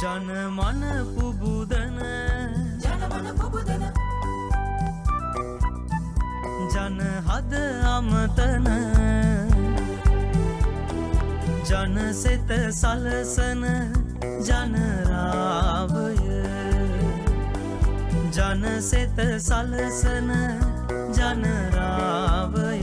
ජනමන පුබුදන ජනමන පුබුදන ජන හද අමතන ජනසෙත සලසන ජනරාවය ජනසෙත සලසන ජනරාවය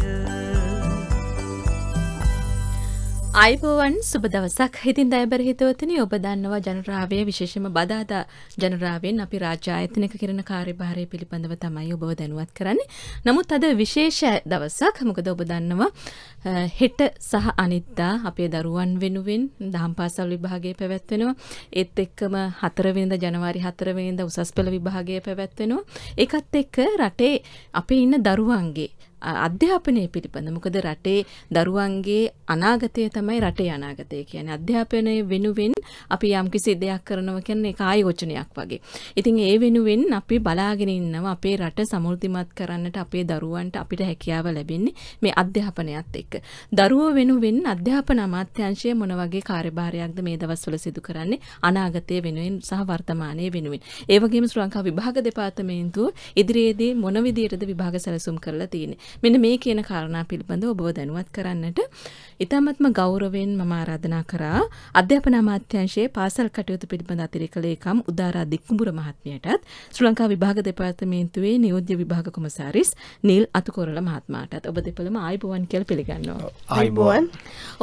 අයිබෝවන් සුබ දවසක් හිතින් දයිබර හිතවතන ඔබ දන්නවා ජනරාවය විශේෂම බදාදා ජනරාවෙන් අපි රාජායතනක කරන කාර්යභාරය පිළිබඳව තමයි ඔබව දැනුවත් කරන්නේ. නමුත් අද විශේෂ දවසක් මොකද ඔබ දන්නවා හෙට සහ අනිද්දා අපේ දරුවන් වෙනුවෙන් දහම් පාසල් විභාගය පැවැත්වෙනවා. ඒත් එක්කම හතරවෙනිද ජනවාරි හතරවෙනිද උසස් පෙළ විභාගය පැවැත්වෙනවා. ඒකත් එක්ක රටේ අපේ ඉන්න දරුවන්ගේ අධ්‍යාපනය පිළිබඳ මොකද රටේ දරුවන්ගේ අනාගතය තමයි රටේ අනාගතය කියන්නේ අධ්‍යාපනය වෙනුවෙන් අපි යම්කිසි දෙයක් කරනවා කියන්නේ කායෝචනයක් වගේ. ඉතින් ඒ වෙනුවෙන් අපි බලාගෙන ඉන්නවා අපේ රට සමෘද්ධිමත් කරන්නට අපේ දරුවන්ට අපිට හැකියාව ලැබෙන්නේ මේ අධ්‍යාපනයත් එක්ක. දරුවෝ වෙනුවෙන් අධ්‍යාපන අමාත්‍යාංශය මොන වගේ කාර්යභාරයක්ද මේ දවස්වල සිදු කරන්නේ අනාගතය වෙනුවෙන් සහ වර්තමානය වෙනුවෙන්. ඒ වගේම ශ්‍රී ලංකා විභාග දෙපාර්තමේන්තුව ඉදිරියේදී මොන විදියටද විභාග සැලසුම් කරලා තියෙන්නේ. මෙන්න මේ කියන කාරණා පිළිබඳව ඔබව දැනුවත් කරන්නට ඉතාමත්ම ගෞරවයෙන් මම ආරාධනා කරා අධ්‍යාපන අමාත්‍යංශයේ පාසල් කටයුතු පිළිබඳ අතිරේක ලේකම් උදාරා දික්කුඹුර මහත්මියටත් ශ්‍රී ලංකා විභාග දෙපාර්තමේන්තුවේ නියෝජ්‍ය විභාග කොමසාරිස් නීල් අතුකොරළ මහත්මයාටත් ඔබ දෙපළම ආයිබෝවන් කියලා පිළිගන්නවා. ආයිබෝවන්.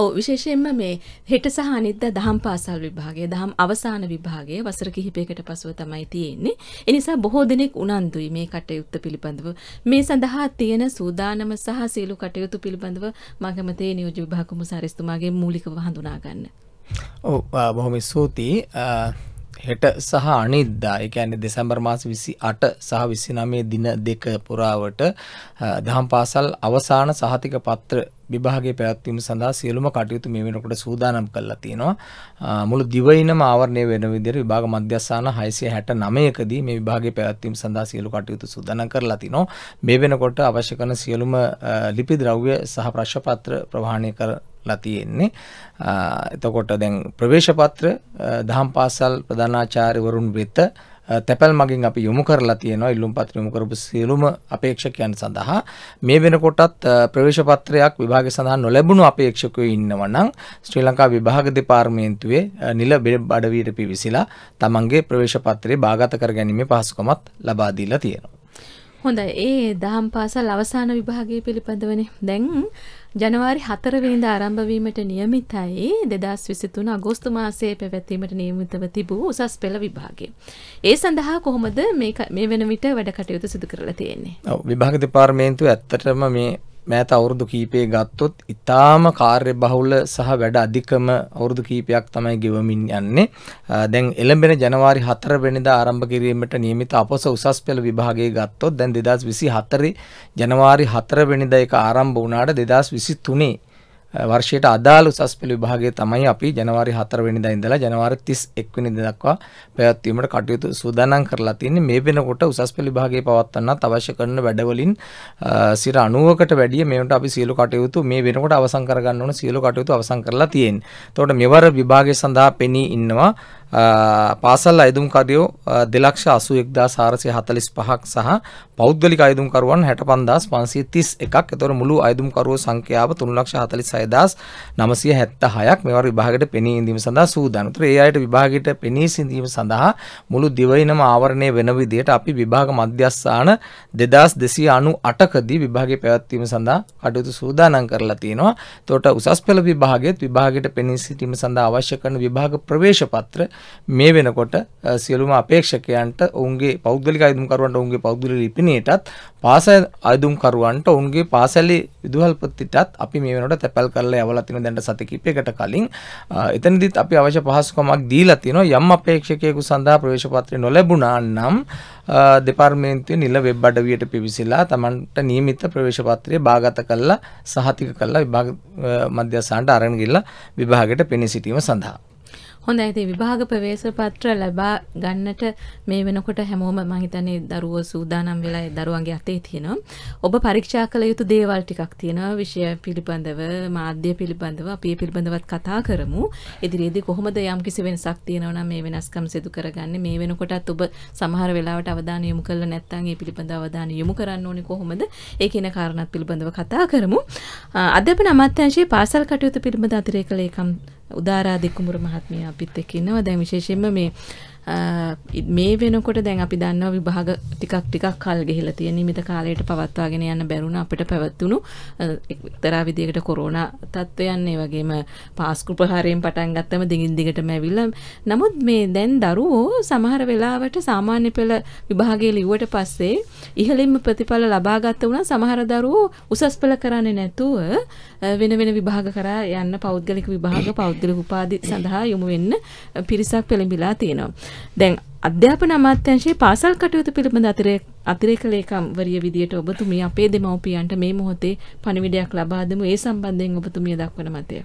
ඔව් විශේෂයෙන්ම මේ හෙට සහ අනිද්දා දහම් පාසල් විභාගය දහම් අවසාන විභාගය වසර කිහිපයකට පසුව තමයි තියෙන්නේ. ඒ නිසා බොහෝ දෙනෙක් උනන්දුයි මේ කටයුත්ත පිළිබඳව. මේ සඳහා තියෙන සූදානම සහ සියලු කටයුතු පිළිබඳව මගමතේ නියෝජ්‍ය විභාග කුමු සාරිස්තුමාගේ මූලිකව හඳුනාගන්න. ඔ බොහොම ස්තුතියි හෙට සහ අනිද්දා ඒ කියන්නේ දෙසැම්බර් මාස 28 සහ 29 දින දෙක පුරාවට දහම් පාසල් අවසාන සහතික පත්‍ර විභාගයේ පැවැත්වීම සඳහා සියලුම කටයුතු මේ වෙනකොට සූදානම් කරලා තියෙනවා මුළු දිවයිනම ආවරණය වෙන විදිහට විභාග මධ්‍යස්ථාන 669 කදී මේ විභාගයේ පැවැත්වීම සඳහා සියලු කටයුතු සූදානම් කරලා තිනවා මේ වෙනකොට අවශ්‍ය කරන සියලුම ලිපි ද්‍රව්‍ය සහ ප්‍රශ්න පත්‍ර ප්‍රවාහණය කර ලතියෙන්නේ එතකොට දැන් ප්‍රවේශපත්‍ර දහම් පාසල් ප්‍රධානාචාර්යවරුන් වෙත තැපැල් මගින් අපි යොමු කරලා තියෙනවා ඉල්ලුම් පත්‍ර යොමු කරපු සියලුම අපේක්ෂකයන් සඳහා මේ වෙනකොටත් ප්‍රවේශ පත්‍රයක් විභාගය සඳහා නොලැබුණු අපේක්ෂකයෝ ඉන්නවා නම් ශ්‍රී ලංකා විභාග දෙපාර්තමේන්තුවේ නිල බඩවීර පිවිසිලා තමන්ගේ ප්‍රවේශ පත්‍රය බාගත කර ගැනීමේ පහසුකමත් ලබා දීලා තියෙනවා. හොඳයි ඒ දහම් පාසල් අවසාන විභාගය පිළිබඳවනේ දැන් ජනවාරි හතරවෙනිද ආරම්භවීමට නියමිතයි දෙදස් විසිතුන අගෝස්තු මාසයේ පැවැත්වීමට නියමිතව තිබූ උසස් පෙළ විභාගේ. ඒ සඳහා කොහොමද මේ වෙන විට වැඩ කටයුතු සිදු කරලා තියෙන්නේ. විභාග දෙපාර්මේන්තුව ඇත්තටම මේ මෑත අවුරුදු කීපය ගත්තොත් ඉතාම කාර්ය බහුල සහ වැඩ අධිකම අවුරුදු කීපයක් තමයි ගෙවමින් යන්නේ දැන් එළඹෙන ජනවාරි හතර වෙනිදා ආරම්භ කිරීමට නියමිත අපොස උසස් පෙළ විභාගයේ ගත්තොත් දැන් දෙදස් විසි හතරි ජනවාරි හතර වෙනිද එක ආරම්භ වුණාට දෙදස් විසි තුනේ වර්ෂයට අදාළ උසස් පෙළ විභාගය තමයි අපි ජනවාරි 4 වෙනිදා ඉඳලා ජනවාරි 31 වෙනිදා දක්වා පැවැත්වීමට කටයුතු සූදානම් කරලා තින්නේ මේ වෙනකොට උසස් පෙළ විභාගයේ පවත්වන්නත් අවශ්‍ය කරන වැඩවලින් සිර 90කට වැඩිය මේවට අපි සියලු කටයුතු මේ වෙනකොට අවසන් කරගන්න ඕන සියලු කටයුතු අවසන් කරලා තියෙන්නේ. එතකොට මෙවර විභාගය සඳහා පෙනී ඉන්නවා පාසල් අයදුම්කරයෝ දෙලක්ෂ අසුයෙක්දා සාරසය හතලිස් පහක් සහ පෞද්ගලික අයදුම්කරුවන් හැට පන්දස් පන්සේ තිස් එකක් එතොර මුළු අයදුම්කරුව සංඛ්‍යාව තුන්ලක්ෂ හතලි සයදස් නමසය හැත්ත හයක් මෙවර විභාගට පෙනී ඉඳීම සඳහා සූදානතුර ඒ අයට විභාගට පෙනී සිඳීම සඳහා මුළු දිවයිනම ආවරණය වෙන විදියට අපි විභාග මධ්‍යස්ථාන දෙදස් දෙසී අනු අටකදී විභාගේ පැවැත්වීම සඳහා කටයුතු සූදානන් කරලා තියෙනවා තොට උසස් පෙළ විභාගෙත් විභාගයට පෙනී සිටීම සඳහා අවශ්‍ය කරන විභාග ප්‍රවේශ පත්‍ර මේ වෙනකොට සියලුම අපේක්ෂකයන්ට ඔවුන්ගේ පෞද්ගලික අයදුම්කරුවන්ට ඔවුන්ගේ පෞද්ගලික ලිපිනයටත් පාසල් අයදුම්කරුවන්ට ඔවුන්ගේ පාසලේ විදුහල්පතිටත් අපි මේ වෙනකොට තැපැල් කරලා යවලා තිනු දැන්ට සති කිහිපයකට කලින් එතනදිත් අපි අවශ්‍ය පහසුකමක් දීලා තිනවා යම් අපේක්ෂකයෙකු සඳහා ප්‍රවේශ පත්‍රය නොලැබුණා නම් දෙපාර්තමේන්තුවේ නිල වෙබ් අඩවියට පිවිසිලා තමන්ට නියමිත ප්‍රවේශ පත්‍රය බාගත කළා සහතික කළා විභාග මධ්‍යස්ථානට අරගෙන ගිහිල්ලා විභාගයට පෙනී සිටීම සඳහා හොඳයි ඉතින් විභාග ප්‍රවේශ පත්‍ර ලබා ගන්නට මේ වෙනකොට හැමෝම මම හිතන්නේ දරුවෝ සූදානම් වෙලා දරුවන්ගේ අතේ තියෙනවා. ඔබ පරීක්ෂා කළ යුතු දේවල් ටිකක් තියෙනවා විෂය පිළිබඳව, මාධ්‍ය පිළිබඳව, අපි පිළිබඳවත් කතා කරමු. ඉදිරියේදී කොහොමද යම්කිසි වෙනසක් තියෙනවා නම් මේ වෙනස්කම් සිදු කරගන්නේ? මේ වෙනකොටත් ඔබ සමහර වෙලාවට අවධානය යොමු කළා නැත්නම් ඒ පිළිබඳව අවධානය යොමු කරන්න ඕනේ කොහොමද? ඒ කියන කාරණාත් පිළිබඳව කතා කරමු. අධ්‍යාපන අමාත්‍යාංශයේ පාසල් කටයුතු පිළිබඳ අතිරේක ලේකම් උදාරා දෙකුමුර මහත්මිය අපිත් එක්ක ඉන්නවා. දැන් විශේෂයෙන්ම මේ මේ වෙනකොට දැන් අපි දන්නවා විභාග ටිකක් ටිකක් කල් ගිහිලා තියෙන නිමිත කාලයට පවත්වාගෙන යන්න බැරුණ අපිට පැවතුණු එක්තරා විදියකට කොරෝනා තත්ත්වයන් ඒ වගේම පාස්කු ප්‍රහාරයෙන් පටන් ගත්තම දිගින් දිගටම ඇවිල්ලා නමුත් මේ දැන් දරුවෝ සමහර වෙලාවට සාමාන්‍ය පෙළ විභාගයේ ලිව්වට පස්සේ ඉහළින්ම ප්‍රතිඵල ලබා ගත්ත වුණා සමහර දරුවෝ උසස් පෙළ කරන්නේ නැතුව වෙන වෙන විභාග කරා යන්න පෞද්ගලික විභාග පෞද්ගලික උපාධි සඳහා යොමු වෙන්න පිරිසක් පෙළඹිලා තියෙනවා. දැන් අධ්‍යාපන අමාත්‍යංශයේ පාසල් කටයුතු පිළිබඳ අතිරේක ලේකම්වරිය විදියට ඔබතුමිය අපේ දෙමව්පියන්ට මේ මොහොතේ පණිවිඩයක් ලබා දෙමු. ඒ සම්බන්ධයෙන් ඔබතුමිය දක්වන මතය.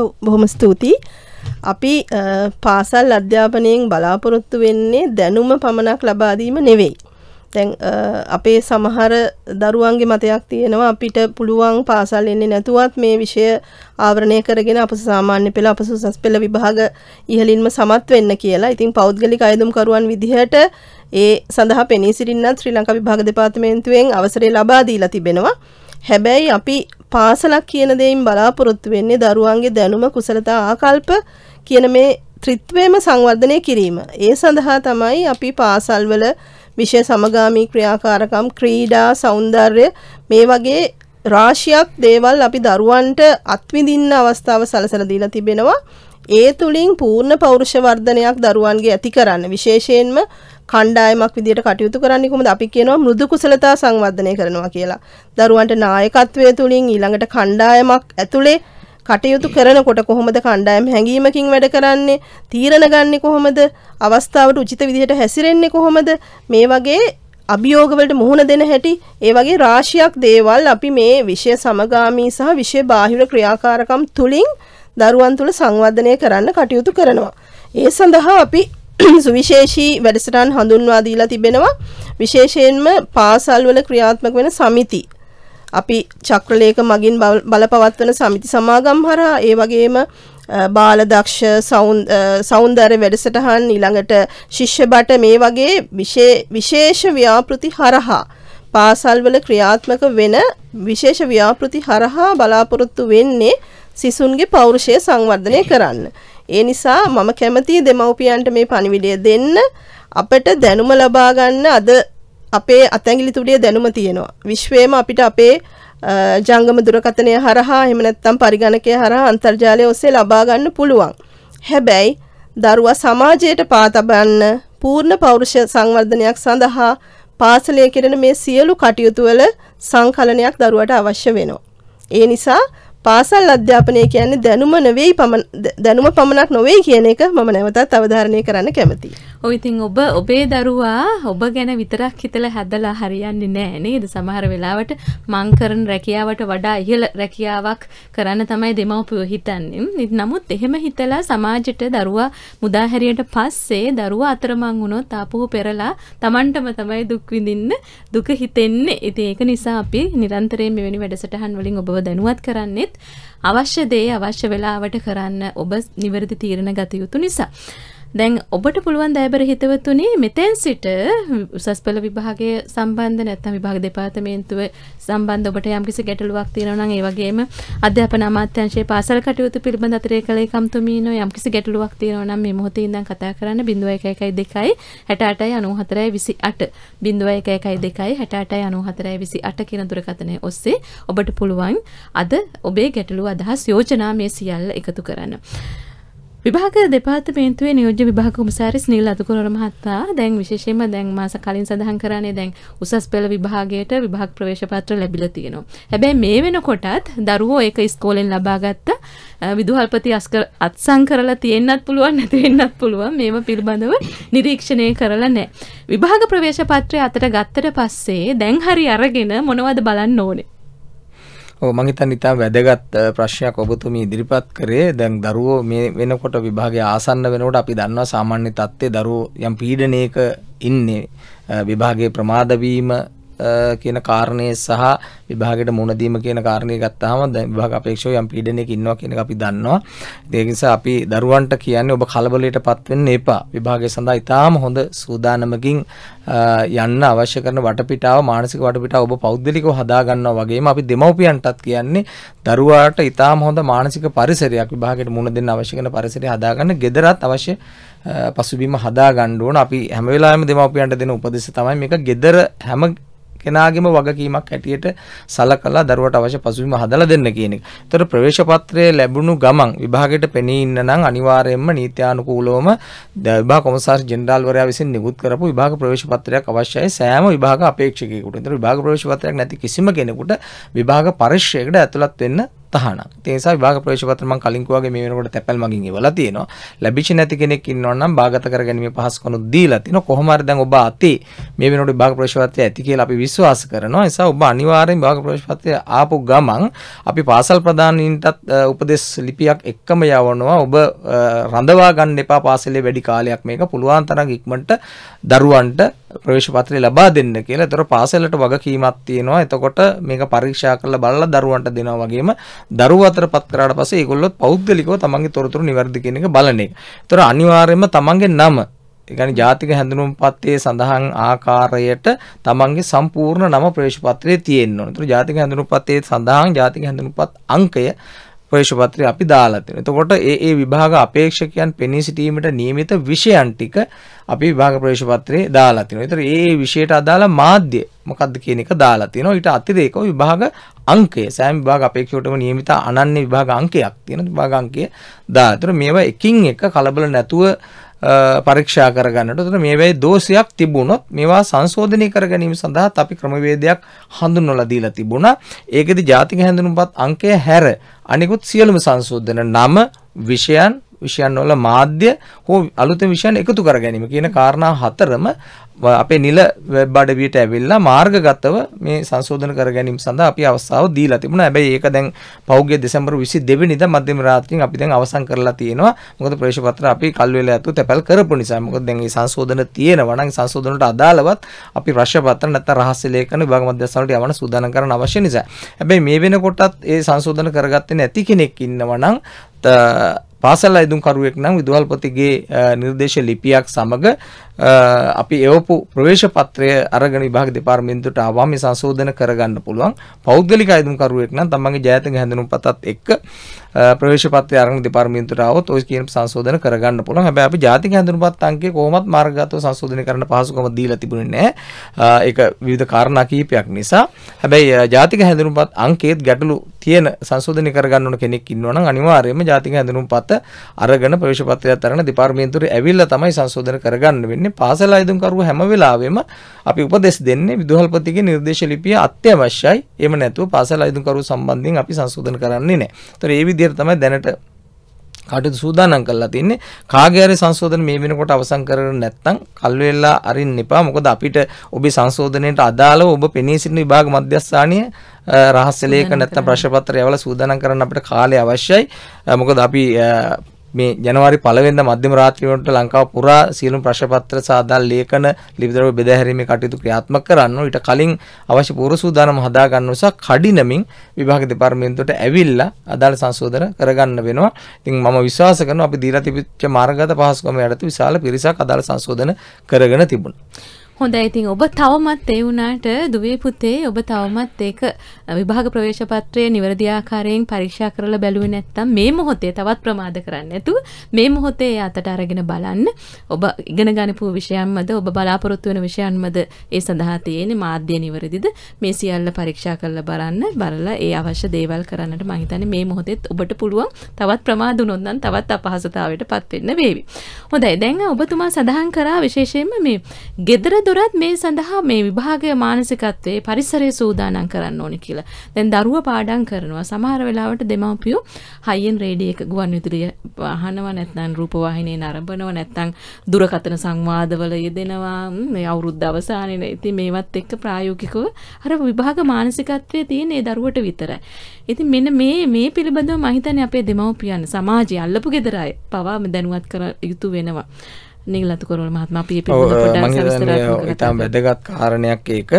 ඔව් බොහොම ස්තුතියි. අපි පාසල් අධ්‍යාපනයෙන් බලාපොරොත්තු වෙන්නේ දැනුම පමණක් ලබා දීම නෙවෙයි. දැන් අපේ සමහර දරුවන්ගේ මතයක් තියෙනවා අපිට පුළුවන් පාසල් එන්නේ නැතුවත් මේ විෂය ආවරණය කරගෙන අප සාමාන්‍ය පෙළ අප සුසස් පෙළ විභාග ඉහළින්ම සමත් වෙන්න කියලා. ඉතින් පෞද්ගලික අයදුම්කරුවන් විදිහට ඒ සඳහා පෙනී සිටින්නත් ශ්‍රී ලංකා විභාග දෙපාර්තමේන්තුවෙන් අවසරය ලබා දීලා තිබෙනවා. හැබැයි අපි පාසලක් කියන දෙයින් බලාපොරොත්තු වෙන්නේ දරුවන්ගේ දැනුම කුසලතා ආකල්ප කියන මේ ත්‍රිත්වයම සංවර්ධනය කිරීම. ඒ සඳහා තමයි අපි පාසල්වල විෂය සමගාමී ක්‍රියාකාරකම් ක්‍රීඩා సౌందර්ය මේ වගේ රාශියක් දේවල් අපි දරුවන්ට අත්විඳින්න අවස්ථාව සලසලා දීලා තිබෙනවා ඒ තුලින් පූර්ණ පෞරුෂ වර්ධනයක් දරුවන්ගේ ඇති කරන්න විශේෂයෙන්ම කණ්ඩායමක් විදිහට කටයුතු කරන්නේ කොහොමද අපි කියනවා මෘදු කුසලතා සංවර්ධනය කරනවා කියලා. දරුවන්ට නායකත්වය තුලින් ඊළඟට කණ්ඩායමක් ඇතුලේ කටයුතු කරනකොට කොහොමද කණ්ඩායම් හැඟීමකින් වැඩ කරන්නේ තීරණ ගන්නෙ කොහොමද අවස්ථාවට උචිත විදිහට හැසිරෙන්නේ කොහොමද මේ වගේ අභියෝගවලට මුහුණ දෙන හැටි ඒ වගේ රාශියක් දේවල් අපි මේ විෂය සමගාමී සහ විෂය බාහිර ක්‍රියාකාරකම් තුලින් දරුවන් තුළ සංවර්ධනය කරන්න කටයුතු කරනවා. ඒ සඳහා අපි සුවිශේෂී වැඩසටහන් හඳුන්වා දීලා තිබෙනවා. විශේෂයෙන්ම පාසල්වල ක්‍රියාත්මක වෙන සමිති අපි චක්‍රලේක මගින් බලපවත්වන සමිති සමාගම් හරහා ඒ වගේම බාලදක්ෂ සෞන්දර්ය වැඩසටහන් ඊළඟට ශිෂ්‍ය බට මේ වගේ විශේෂ ව්‍යාපෘති හරහා පාසල්වල ක්‍රියාත්මක වෙන විශේෂ ව්‍යාපෘති හරහා බලාපොරොත්තු වෙන්නේ සිසුන්ගේ පෞරුෂය සංවර්ධනය කරන්න. ඒ නිසා මම කැමති දෙමව්පියන්ට මේ පණිවිඩය දෙන්න අපට දැනුම ලබා ගන්න අද අපේ අතැඟිලි තුඩිය දැනුම තියෙනවා. විශ්වයේම අපිට අපේ ජංගම දුරකථනය හරහා එහෙම නැත්නම් පරිගණකය හරහා අන්තර්ජාලය ඔස්සේ ලබා ගන්න පුළුවන්. හැබැයි දරුවා සමාජයට පාතබන්න පූර්ණ පෞරුෂ සංවර්ධනයක් සඳහා පාසලේ කෙරෙන මේ සියලු කටයුතු වල සංකලනයක් දරුවට අවශ්‍ය වෙනවා. ඒ නිසා පාසල් අධ්‍යාපනය කියන්නේ දැනුම නෙවෙයි දැනුම පමණක් නොවේ කියන එක මම නැවතත් අවධාරණය කරන්න කැමතියි. ඔව් ඉතින් ඔබ ඔබේ දරුවා ඔබ ගැන විතරක් හිතලා හැදලා හරියන්නේ නැහැ නේද? සමහර වෙලාවට මං කරන රැකියාවට වඩා ඉහළ රැකියාවක් කරන්න තමයි දෙමව්පියෝ හිතන්නේ. නමුත් එහෙම හිතලා සමාජයට දරුවා මුදා හැරියට පස්සේ දරුවා අතරමං වුණොත් ආපහු පෙරලා Tamanටම තමයි දුක් විඳින්න දුක හිතෙන්නේ. ඉතින් ඒක නිසා අපි නිරන්තරයෙන් මෙවැනි වැඩසටහන් වලින් ඔබව දැනුවත් කරන්නේ අවශ්‍ය දේ අවශ්‍ය වෙලාවට කරන්න ඔබ නිවැරදි තීරණ ගත යුතු නිසා. දැන් ඔබට පුළුවන් දෑබර හිතවතුනේ මෙතෙන් සිට උසස් පෙළ විභාගය සම්බන්ධ නැත්නම් විභාග දෙපාර්තමේන්තුව සම්බන්ධ ඔබට යම්කිසි ගැටලුවක් තියෙනවා නම් ඒ වගේම අධ්‍යාපන අමාත්‍යාංශයේ පාසල් කටයුතු පිළිබඳ අතරේ කළ එකම්තුමීනෝ යම්කිසි ගැටලුවක් තියෙනවා නම් මේ මොහොතේ ඉඳන් කතා කරන්න 0112 68යි 94යි 28 0112 68යි 94යි 28 කියන දුරකථනය ඔස්සේ ඔබට පුළුවන් අද ඔබේ ගැටලුව අදහස් යෝජනා මේ සියල්ල එකතු කරන්න. විභාග දෙපාර්තමේන්තුවේ නියෝජ්‍ය විභාග කොමසාරිස් නිල් අතුකොරර මහතා දැන් විශේෂයෙන්ම දැන් මාස කලින් සඳහන් කරන්නේ දැන් උසස් පෙළ විභාගයට විභාග ප්‍රවේශ පත්‍ර ලැබිලා තියෙනවා. හැබැයි මේ වෙනකොටත් දරුවෝ ඒක ඉස්කෝලෙන් ලබාගත්ත විදුහල්පති අස්කර අත්සන් කරලා තියෙන්නත් පුළුවන් නැති වෙන්නත් පුළුවන්. මේව පිළිබඳව නිරීක්ෂණය කරලා නැහැ. විභාග ප්‍රවේශ පත්‍රය අතට ගත්තට පස්සේ දැන් හරි අරගෙන මොනවද බලන්න ඕනේ? ඔව් මම හිතන්නේ ඉතාම වැදගත් ප්‍රශ්නයක් ඔබතුමී ඉදිරිපත් කරේ. දැන් දරුවෝ මේ වෙනකොට විභාගය ආසන්න වෙනකොට අපි දන්නවා සාමාන්‍ය තත්ත්වයේ දරුවෝ යම් පීඩනයක ඉන්නේ. විභාගයේ ප්‍රමාද වීම කියන කාරණය සහ විභාගයට මුණ දීම කියන කාරණේ ගත්තාම දැන් විභාග අපේක්ෂාව යම් පීඩනයක ඉන්නවා කියන එක අපි දන්නවා. ඒ නිසා අපි දරුවන්ට කියන්නේ ඔබ කලබලයටපත් වෙන්න එපා. විභාගය සඳහා ඉතාම හොඳ සූදානමකින් යන්න අවශ්‍ය කරන වටපිටාව මානසික වටපිටාව ඔබ පෞද්ගලිකව හදා ගන්නවා වගේම අපි දෙමව්පියන්ටත් කියන්නේ දරුවාට ඉතාම හොඳ මානසික පරිසරයක් විභාගයට මුණ දෙන්න අවශ්‍ය කරන පරිසරය හදාගන්න gederat අවශ්‍ය පසුබිම හදා ගන්න ඕන. අපි හැම වෙලාවෙම දෙමව්පියන්ට දෙන උපදෙස් තමයි මේක gedara හැම කෙනාගේම වගකීමක් හැටියට සලකලා දරුවට අවශ්‍ය පසුබිම හදලා දෙන්න කියන එක. ඒතර ප්‍රවේශ පත්‍රය ලැබුණු ගමන් විභාගයට පෙනී ඉන්න නම් අනිවාර්යයෙන්ම නීත්‍යානුකූලවම විභාග කොමසාර් ජෙනරාල්වරයා විසින් නිකුත් කරපු විභාග ප්‍රවේශ පත්‍රයක් අවශ්‍යයි සෑම විභාග අපේක්ෂකයෙකුට. ඒතර විභාග ප්‍රවේශ පත්‍රයක් නැති කිසිම කෙනෙකුට විභාග පරිශ්‍රයකට ඇතුළත් වෙන්න තහනම්. ඒ නිසා විභාග ප්‍රවේශ පත්‍ර මම කලින් කිව්වාගේ මේ වෙනකොට තැපැල් මගින් ඉවලා තියෙනවා. ලැබිච්ච නැති කෙනෙක් ඉන්නවා නම් භාගත කරගැනීමේ පහසුකම් දීලා තිනවා. කොහොම හරි දැන් ඔබ අතේ මේ වෙනකොට විභාග ප්‍රවේශ පත්‍රය ඇති කියලා අපි විශ්වාස කරනවා. ඒ නිසා ඔබ අනිවාර්යෙන් විභාග ප්‍රවේශ පත්‍රය ආපු ගමන් අපි පාසල් ප්‍රධානීන්ටත් උපදෙස් ලිපියක් එක්කම යවනවා. ඔබ රඳවා ගන්න එපා පාසලේ වැඩි කාලයක් මේක පුළුවන් තරම් ඉක්මනට දරුවන්ට ප්‍රවේශ පත්‍රය ලබා දෙන්න කියලා. ඒතර පාසලට වගකීමක් තියෙනවා. එතකොට මේක පරීක්ෂා කරලා බලලා දරුවන්ට දෙනවා වගේම දරුවෝ අතර පත් කරාට පස්සේ ඒගොල්ලොත් පෞද්ගලිකව තමන්ගේ තොරතුරු නිවැරදි කියන එක බලන එක. ඒතර අනිවාර්යයෙන්ම තමන්ගේ නම එකනි ජාතික හැඳුනුම් පත්තේ සඳහන් ආකාරයට තමන්ගේ සම්පූර්ණ නම ප්‍රවේශ පත්‍රයේ තියෙන්න ඕන. ඒතර ජාතික හැඳුනුම් පත්තේ සඳහන් ජාතික හැඳුනුම් පත් අංකය ප්‍රවේශපත්‍රය අපි දාලා තියෙනවා. එතකොට ඒ ඒ විභාග අපේක්ෂකයන් පෙනී සිටීමට නියමිත විෂයන් ටික අපි විභාග ප්‍රවේශපත්‍රයේ දාලා තියෙනවා. ඒතර ඒ ඒ විෂයට අදාළ මාධ්‍ය මොකක්ද කියන එක දාලා තියෙනවා. ඊට අතිරේකව විභාග අංකය සෑම විභාග අපේක්ෂකටම නියමිත අනන්‍ය විභාග අංකයක් තියෙන විභාග අංකය දාලා. ඒතර මේවා එකින් එක කලබල නැතුව පරීක්ෂා කරගන්නට තුන මේවැයි දෝෂයක් තිබුණොත් මේවා සංශෝධනය කර ගැනීම සඳහා අපි ක්‍රමවේදයක් හඳුන්වලා දීලා තිබුණා. ඒකෙදි ජාතික හැඳුනුම්පත් අංකය හැර අනිකුත් සියලුම සංශෝධන නම, විෂයන්, විෂයන් වල මාධ්‍ය හෝ අලුතෙන් විෂයන් එකතු කර ගැනීම කියන කාරණා හතරම අපේ නිල වෙබ් අඩවියට ඇවිල්ලා මාර්ගගතව මේ සංශෝධන කර ගැනීම සඳහා අපි අවස්ථාව දීලා තිබුණා. හැබැයි ඒක දැන් පහුගිය දෙසැම්බර් 22 වෙනිදා මධ්‍යම රාත්‍රියෙන් අපි දැන් අවසන් කරලා තියෙනවා. මොකද ප්‍රවේශ පත්‍ර අපි කල් වෙලා ඇතුව තැපැල් කරපු නිසා. මොකද දැන් මේ සංශෝධන තියෙනවා නම් සංශෝධන වලට අදාළවත් අපි රශ්‍ය පත්‍ර නැත්නම් රහස් ලේඛන විභාග මධ්‍යස්ථාන වලට යවන සූදානම් කරන්න අවශ්‍ය නිසා. හැබැයි මේ වෙනකොටත් ඒ සංශෝධන කරගත්තේ නැති කෙනෙක් ඉන්නවා නම් පාසල් අයිදුම්කරුවෙක් නම් විදුහල්පතිගේ නිර්දේශ ලිපියක් සමග අපි එවපු ප්‍රවේශ පත්‍රය අරගෙන විභාග දෙපාර්තමේන්තුවට ආවම මේ සංශෝධන කරගන්න පුළුවන්. පෞද්ගලික අයදුම්කරුවෙක් නම් තමන්ගේ ජයතික හැඳුනුම්පතත් එක්ක ප්‍රවේශ පත්‍රය අරගෙන දෙපාර්තමේන්තුවට ආවොත් ඔය කියන සංශෝධන කරගන්න පුළුවන්. හැබැයි අපි ජාතික හැඳුනුම්පත් අංකය කොහොමත් මාර්ගගතව සංශෝධනය කරන්න පහසුකම දීලා තිබුණේ නැහැ. ඒක විවිධ කාරණා කිහිපයක් නිසා. හැබැයි ජාතික හැඳුනුම්පත් අංකයේත් ගැටලු තියෙන සංශෝධනය කරගන්න ඕන කෙනෙක් ඉන්නවා නම් අනිවාර්යයෙන්ම ජාතික හැඳුනුම්පත අරගෙන ප්‍රවේශ පත්‍රයත් අරගෙන දෙපාර්තමේන්තුවට ඇවිල්ලා තමයි සංශෝධන කරගන්න වෙන්නේ. තියෙන්නේ පාසල අයදුම්කරුව හැම වෙලාවෙම අපි උපදෙස් දෙන්නේ විදුහල්පතිගේ නිර්දේශ ලිපිය අත්‍යවශ්‍යයි. එහෙම නැතුව පාසල අයදුම්කරුව සම්බන්ධයෙන් අපි සංශෝධන කරන්නේ නැහැ. ඒතර ඒ විදිහට තමයි දැනට කටයුතු සූදානම් කරලා තින්නේ කාගේ හරි සංශෝධන මේ වෙනකොට අවසන් කරගෙන නැත්නම් කල් වෙලා අරින්න එපා මොකද අපිට ඔබේ සංශෝධනයට අදාළව ඔබ පෙනී සිටින විභාග මධ්‍යස්ථානීය රහස්‍ය ලේඛ නැත්නම් ප්‍රශ්න පත්‍රය යවලා සූදානම් කරන්න අපිට කාලය අවශ්‍යයි මොකද අපි මේ ජනවාරි පළවෙනිදා මධ්‍යම රාත්‍රිය වනට ලංකාව පුරා සියලුම ප්‍රශ්නපත්‍ර සාදා ලේඛන ලිපිදරව බෙදා හැරීමේ කටයුතු ක්‍රියාත්මක කරන්න. ඊට කලින් අවශ්‍ය පූර්ව සූදානම් හදා ගන්න නිසා කඩිනමින් විභාග දෙපාර්තමේන්තුවට ඇවිල්ලා අදාළ සංශෝධන කරගන්න වෙනවා. ඉතින් මම විශ්වාස කරනවා අපි දීලා තිබිච්ච මාර්ගගත පහසුකම් යටතේ විශාල පිරිසක් අදාළ සංශෝධන කරගෙන තිබුණා. හොඳ ඉතින් ඔබ තවමත් ඒ වුණාට දුවේ පුතේ ඔබ තවමත් ඒක විභාග ප්‍රවේශපත්‍රය නිවැරදි ආකාරයෙන් පරීක්ෂා කරලා බැලුවේ නැත්නම් මේ මොහොතේ තවත් ප්‍රමාද කරන්න නැතුව මේ මොහොතේ අතට අරගෙන බලන්න ඔබ ඉගෙන ගනිපු විෂයන්මද ඔබ බලාපොරොත්තු වෙන විෂයන්මද ඒ සඳහා තියෙන්නේ මාධ්‍ය නිවැරදිද මේ සියල්ල පරීක්ෂා කරලා බලන්න බලලා ඒ අවශ්‍ය දේවල් කරන්නට මම හිතන්නේ මේ මොහොතේත් ඔබට පුළුවන් තවත් ප්‍රමාද වුණොත් නම් තවත් අපහසුතාවයට පත් වෙන්න වේවි. හොඳයි දැන් ඔබතුමා සඳහන් කරා විශේෂයෙන්ම මේ gedara දුරත් මේ සඳහා මේ විභාගය මානසිකත්වයේ පරිසරය සූදානම් කරන්න ඕනි කියලා. දැන් දරුවා පාඩම් කරනවා. සමහර වෙලාවට දෙමව්පියෝ හයියෙන් රේඩියෝ එක ගුවන් විදුලිය අහනවා නැත්නම් රූපවාහිනිය නරඹනවා නැත්නම් දුරකථන සංවාදවල යෙදෙනවා. මේ අවුරුද්ද අවසානයේ ඉතින් මේවත් එක්ක ප්‍රායෝගිකව අර විභාග මානසිකත්වයේ තියෙන ඒ දරුවට විතරයි. ඉතින් මෙන්න මේ මේ පිළිබඳව මම හිතන්නේ අපේ දෙමව්පියන් සමාජය අල්ලපු gedara පවා දැනුවත් කර යුතු වෙනවා. නිගලතුකරුවල මහත්මයා අපි පිළිබඳව ඉතාම වැදගත් කාරණයක් ඒක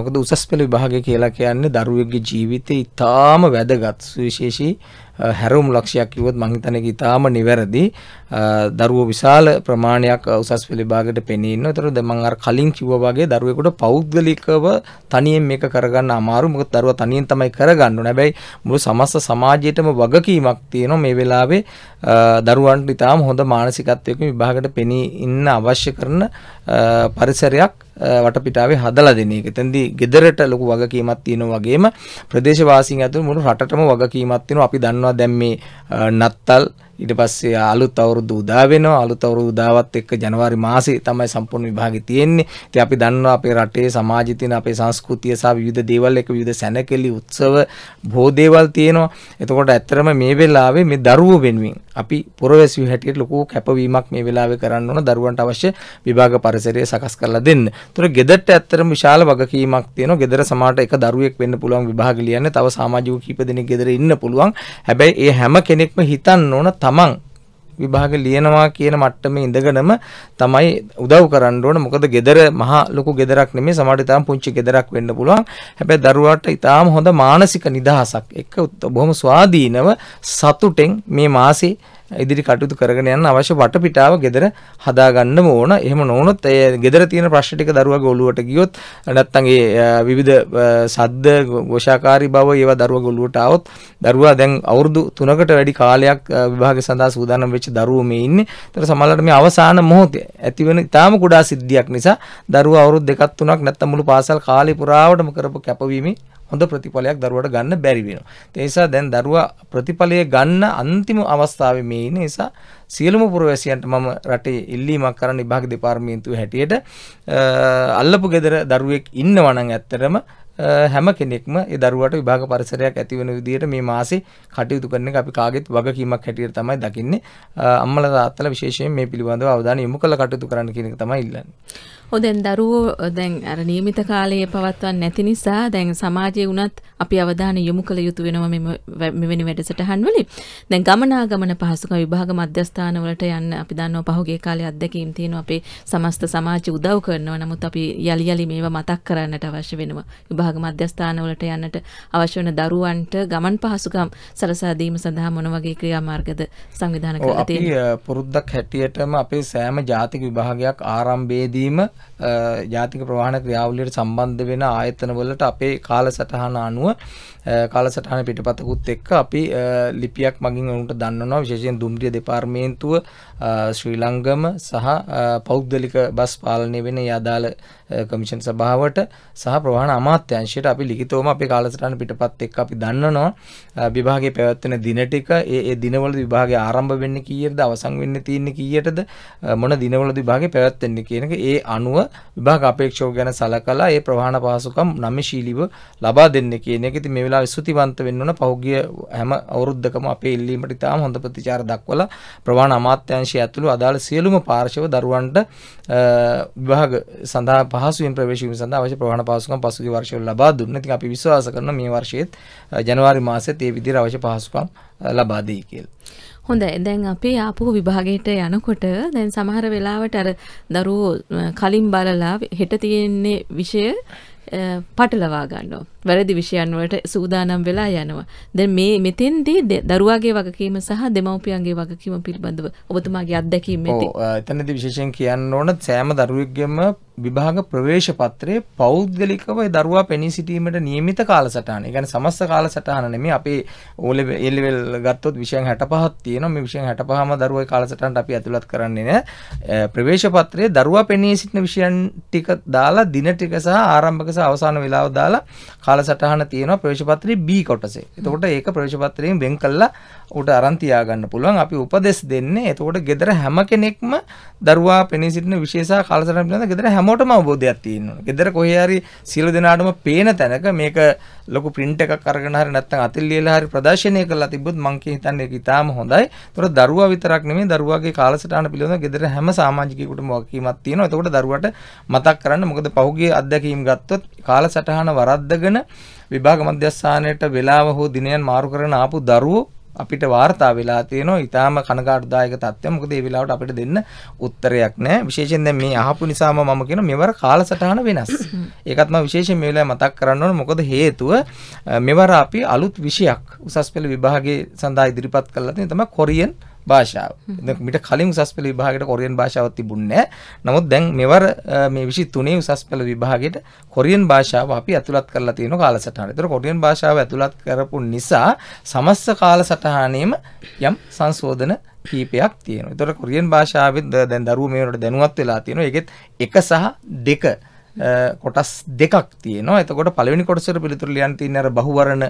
මොකද උසස් පෙළ විභාගය කියලා කියන්නේ දරුවෙක්ගේ ජීවිතේ ඉතාම වැදගත් සුවිශේෂී හැරුම් ලක්ෂයක් කිවොත් මං හිතන්නේ ඊටාම නිවැරදි දරුවෝ විශාල ප්‍රමාණයක් උසස් පෙළ විභාගයට පෙනී ඉන්නවා. ඒතර මං අර කලින් කිව්වා වගේ දරුවෙකුට පෞද්ගලිකව තනියෙන් මේක කරගන්න අමාරු. මොකද දරුවා තනියෙන් තමයි කරගන්න ඕනේ. හැබැයි මුළු සමස්ත සමාජයටම වගකීමක් තියෙනවා මේ වෙලාවේ දරුවන්ට ඊටාම හොඳ මානසිකත්වයකින් විභාගයට පෙනී ඉන්න අවශ්‍ය කරන පරිසරයක් වටපිටාවේ හදලා දෙන එක. එතෙන්දී gederට ලොකු වගකීමක් තියෙනවා වගේම ප්‍රදේශවාසීන් ඇතුළු මුළු රටටම වගකීමක් තියෙනවා. අපි දන්නවා දැන් මේ නත්තල් ඊට පස්සේ අලුත් අවුරුදු උදා වෙනවා අලුත් අවුරුදු උදාවත් එක්ක ජනවාරි මාසේ තමයි සම්පූර්ණ විභාගේ තියෙන්නේ. ඉතින් අපි දන්නවා අපේ රටේ සමාජයේ තියෙන අපේ සංස්කෘතිය සහ විවිධ දේවල් එක්ක විවිධ සැනකෙලි උත්සව බොහෝ දේවල් තියෙනවා. එතකොට ඇත්තරම මේ වෙලාවේ මේ දරුවෝ වෙනුවෙන් අපි පුරවැසියෝ හැටියට ලොකු කැපවීමක් මේ වෙලාවේ කරන්න ඕන දරුවන්ට අවශ්‍ය විභාග පරිසරය සකස් කරලා දෙන්න. ඒතර ගෙදරට ඇත්තරම විශාල වගකීමක් තියෙනවා. ගෙදර සමාජයට එක දරුවෙක් වෙන්න පුළුවන් විභාග ලියන්න තව සමාජික කීප දෙනෙක් ගෙදර ඉන්න පුළුවන්. හැබැයි ඒ හැම කෙනෙක්ම හිතන්න ඕන තමන් විභාග ලියනවා කියන මට්ටමේ ඉඳගෙනම තමයි උදව් කරන්න ඕන. මොකද gedara මහා ලොකු gedarak නෙමෙයි සමහරට ඊටාම් පුංචි gedarak වෙන්න පුළුවන්. හැබැයි දරුවාට ඊටාම් හොඳ මානසික නිදහසක් එක්ක බොහොම ස්වාධීනව සතුටෙන් මේ මාසේ ඉදිරි කටයුතු කරගෙන යන්න අවශ්‍ය වටපිටාව ගෙදර හදාගන්න ඕන. එහෙම නොවුනොත් ඒ ගෙදර තියෙන ප්‍රශ්න ටික දරුවාගේ ඔළුවට ගියොත් නැත්තම් ඒ විවිධ සද්ද ഘോഷාකාරී බව ඒවා දරුවාගේ ඔළුවට આવොත් දරුවා දැන් අවුරුදු 3කට වැඩි කාලයක් විභාගය සඳහා සූදානම් වෙච්ච දරුවෝ මේ ඉන්නේ. ඒතර සමහරවිට මේ අවසාන මොහොතේ ඇති වෙන ඊටාම කුඩා සිද්ධියක් නිසා දරුවා අවුරුදු 2ක් 3ක් නැත්තම් මුළු පාසල් කාලේ පුරාවටම කරපු කැපවීමේ හොඳ ප්‍රතිඵලයක් දරුවට ගන්න බැරි වෙනවා. ඒ නිසා දැන් දරුවා ප්‍රතිඵලය ගන්න අන්තිම අවස්ථාවේ මේ ඉන්නේ නිසා සියලුම පුරවැසියන්ට මම රටේ ඉල්ලීමක් කරන්න විභාග දෙපාර්තමේන්තුව හැටියට අල්ලපු ගෙදර දරුවෙක් ඉන්නවා නම් ඇත්තටම හැම කෙනෙක්ම ඒ දරුවට විභාග පරිසරයක් ඇති වෙන විදිහට මේ මාසේ කටයුතු කරන එක අපි කාගෙත් වගකීමක් හැටියට තමයි දකින්නේ අම්මලා තාත්තලා විශේෂයෙන් මේ පිළිබඳව අවධානය යොමු කරලා කටයුතු කරන්න කියන එක තමයි ඉල්ලන්නේ ඔදැන් දරුවෝ දැන් අර නියමිත කාලයේ පවත්වන්න නැති නිසා දැන් සමාජයේ වුණත් අපි අවධානය යොමු කළ යුතු වෙනවා මෙම මෙවැනි වැඩසටහන් වලින්. දැන් ගමනාගමන පහසුකම් විභාග මධ්‍යස්ථාන වලට යන්න අපි දන්නවා පහුගිය කාලේ අත්දැකීම් තියෙනවා අපේ සමස්ත සමාජය උදව් කරනවා. නමුත් අපි යලි යලි මේවා මතක් කරන්නට අවශ්‍ය වෙනවා. විභාග මධ්‍යස්ථාන වලට යන්නට අවශ්‍ය වෙන දරුවන්ට ගමන් පහසුකම් සලසා දීම සඳහා මොන වගේ ක්‍රියාමාර්ගද සංවිධානය කරලා තියෙන්නේ? අපි පුරුද්දක් හැටියටම අපේ සෑම ජාතික විභාගයක් ආරම්භයේදීම ජාතික ප්‍රවාහන ක්‍රියාවලියට සම්බන්ධ වෙන ආයතනවලට අපේ කාලසටහන අනුව කාලසටහන පිටපතකුත් එක්ක අපි ලිපියක් මගින් ඔවුන්ට දන්නවා විශේෂයෙන් දුම්රිය දෙපාර්මේන්තුව ශ්‍රී ලංගම සහ පෞද්ගලික බස් පාලනය වෙන යදාළ කමිෂන් සභාවට සහ ප්‍රවාහන අමාත්‍යංශයට අපි ලිඛිතවම අපේ කාලසටහන පිටපත් එක්ක අපි දන්නවා විභාගයේ පැවැත්වෙන දින ටික ඒ ඒ දිනවල විභාගය ආරම්භ වෙන්නේ කීයටද අවසන් වෙන්නේ තියෙන්නේ කීයටද මොන දිනවල විභාගේ පැවැත්වෙන්නේ කියන එක ඒ අනුව විභාග අපේක්ෂක ගැන සලකලා ඒ ප්‍රවාහන පහසුකම් නම්ශීලීව ලබා දෙන්න කියන එක ඉතින් මේ වෙලාවේ වෙලා ස්තුතිවන්ත වෙන්න ඕන පහුගිය හැම අවුරුද්දකම අපේ ඉල්ලීමට ඉතාම හොඳ ප්‍රතිචාර දක්වලා ප්‍රවාණ අමාත්‍යාංශය ඇතුළු අදාළ සියලුම පාර්ශව දරුවන්ට විභාග සඳහා පහසුවෙන් ප්‍රවේශ වීම සඳහා අවශ්‍ය ප්‍රවාණ පහසුකම් පසුගිය වර්ෂවල ලබා දුන්නා. ඉතින් අපි විශ්වාස කරනවා මේ වර්ෂයේත් ජනවාරි මාසෙත් ඒ විදිහට අවශ්‍ය පහසුකම් ලබා දෙයි කියලා. හොඳයි දැන් අපි ආපු විභාගයට යනකොට දැන් සමහර වෙලාවට අර දරුවෝ කලින් බලලා හෙට තියෙන්නේ විෂය පටලවා ගන්නවා. වැරදි විෂයන් වලට සූදානම් වෙලා යනවා. දැන් මේ මෙතෙන්දී දරුවාගේ වගකීම සහ දෙමව්පියන්ගේ වගකීම පිළිබඳව ඔබතුමාගේ අත්දැකීම් මෙති. ඔව් එතනදී විශේෂයෙන් කියන්න ඕන සෑම දරුවෙක්ගේම විභාග ප්‍රවේශ පත්‍රයේ පෞද්ගලිකව ඒ දරුවා පෙනී සිටීමට නියමිත කාලසටහන. ඒ කියන්නේ සමස්ත කාලසටහන නෙමෙයි අපේ ඕ ලෙවල් ගත්තොත් විෂයන් 65ක් තියෙනවා. මේ විෂයන් 65ම දරුවා කාලසටහනට අපි ඇතුළත් කරන්නේ නෑ. ප්‍රවේශ පත්‍රයේ දරුවා පෙනී සිටින විෂයන් ටික දාලා දින ටික සහ ආරම්භක සහ අවසාන වේලාව දාලා කාලසටහන තියෙනවා ප්‍රවේශපත්‍රයේ B කොටසේ. එතකොට ඒක ප්‍රවේශපත්‍රයෙන් වෙන් කළා උට අරන් තියාගන්න පුළුවන්. අපි උපදෙස් දෙන්නේ. එතකොට gedara හැම කෙනෙක්ම දරුවා පෙනී සිටින විශේෂා කාලසටහන පිළිබඳ gedara හැමෝටම අවබෝධයක් තියෙන්න ඕනේ. gedara කොහේ හරි සියලු දෙනාටම පේන තැනක මේක ලොකු print එකක් අරගෙන හරි නැත්නම් අතින් ලියලා හරි ප්‍රදර්ශනය කරලා තිබ්බොත් මං හිතන්නේ ඒක ඉතාම හොඳයි. ඒතොර දරුවා විතරක් නෙමෙයි දරුවාගේ කාලසටහන පිළිබඳව ගෙදර හැම සමාජිකයෙකුටම වගකීමක් තියෙනවා. එතකොට දරුවාට මතක් කරන්න මොකද පහුගිය අත්දැකීම් ගත්තොත් කාලසටහන වරද්දගෙන විභාග මධ්‍යස්ථානයට වෙලාව හෝ දිනයන් මාරු කරගෙන ආපු දරුවෝ අපිට වාර්තා වෙලා තියෙනවා ඊටාම කනගාටුදායක තත්ත්වය. මොකද මේ වෙලාවට අපිට දෙන්න උත්තරයක් නැහැ. විශේෂයෙන් දැන් මේ අහපු නිසාම මම කියන මෙවර කාලසටහන වෙනස්. ඒකත් මම විශේෂයෙන් මේ වෙලාවේ මතක් කරන්න ඕන. මොකද හේතුව මෙවර අපි අලුත් විෂයක් උසස් පෙළ විභාගයේ සඳහා ඉදිරිපත් කළා තියෙන තමයි කොරියන් භාෂාව. මිට කලින් උසස් පෙළ විභාගයට කොරියන් භාෂාවක් තිබුණේ නමුත් දැන් මෙවර මේ 23 උසස් පෙළ විභාගයට කොරියන් භාෂාව අපි ඇතුළත් කරලා තියෙන කාලසටහන. ඒතර කොරියන් භාෂාව ඇතුළත් කරපු නිසා සමස්ත කාලසටහනේම යම් සංශෝධන කීපයක් තියෙනවා. ඒතර කොරියන් භාෂාවෙත් දැන් දරුවෝ මේ වෙනකොට දැනුවත් වෙලා තියෙනවා. ඒකෙත් 1 සහ 2 කොටස් දෙකක් තියෙනවා එතකොට පළවෙනි කොටසට පිළිතුරු ලියන්න තියෙන්නේ අර බහුවරණ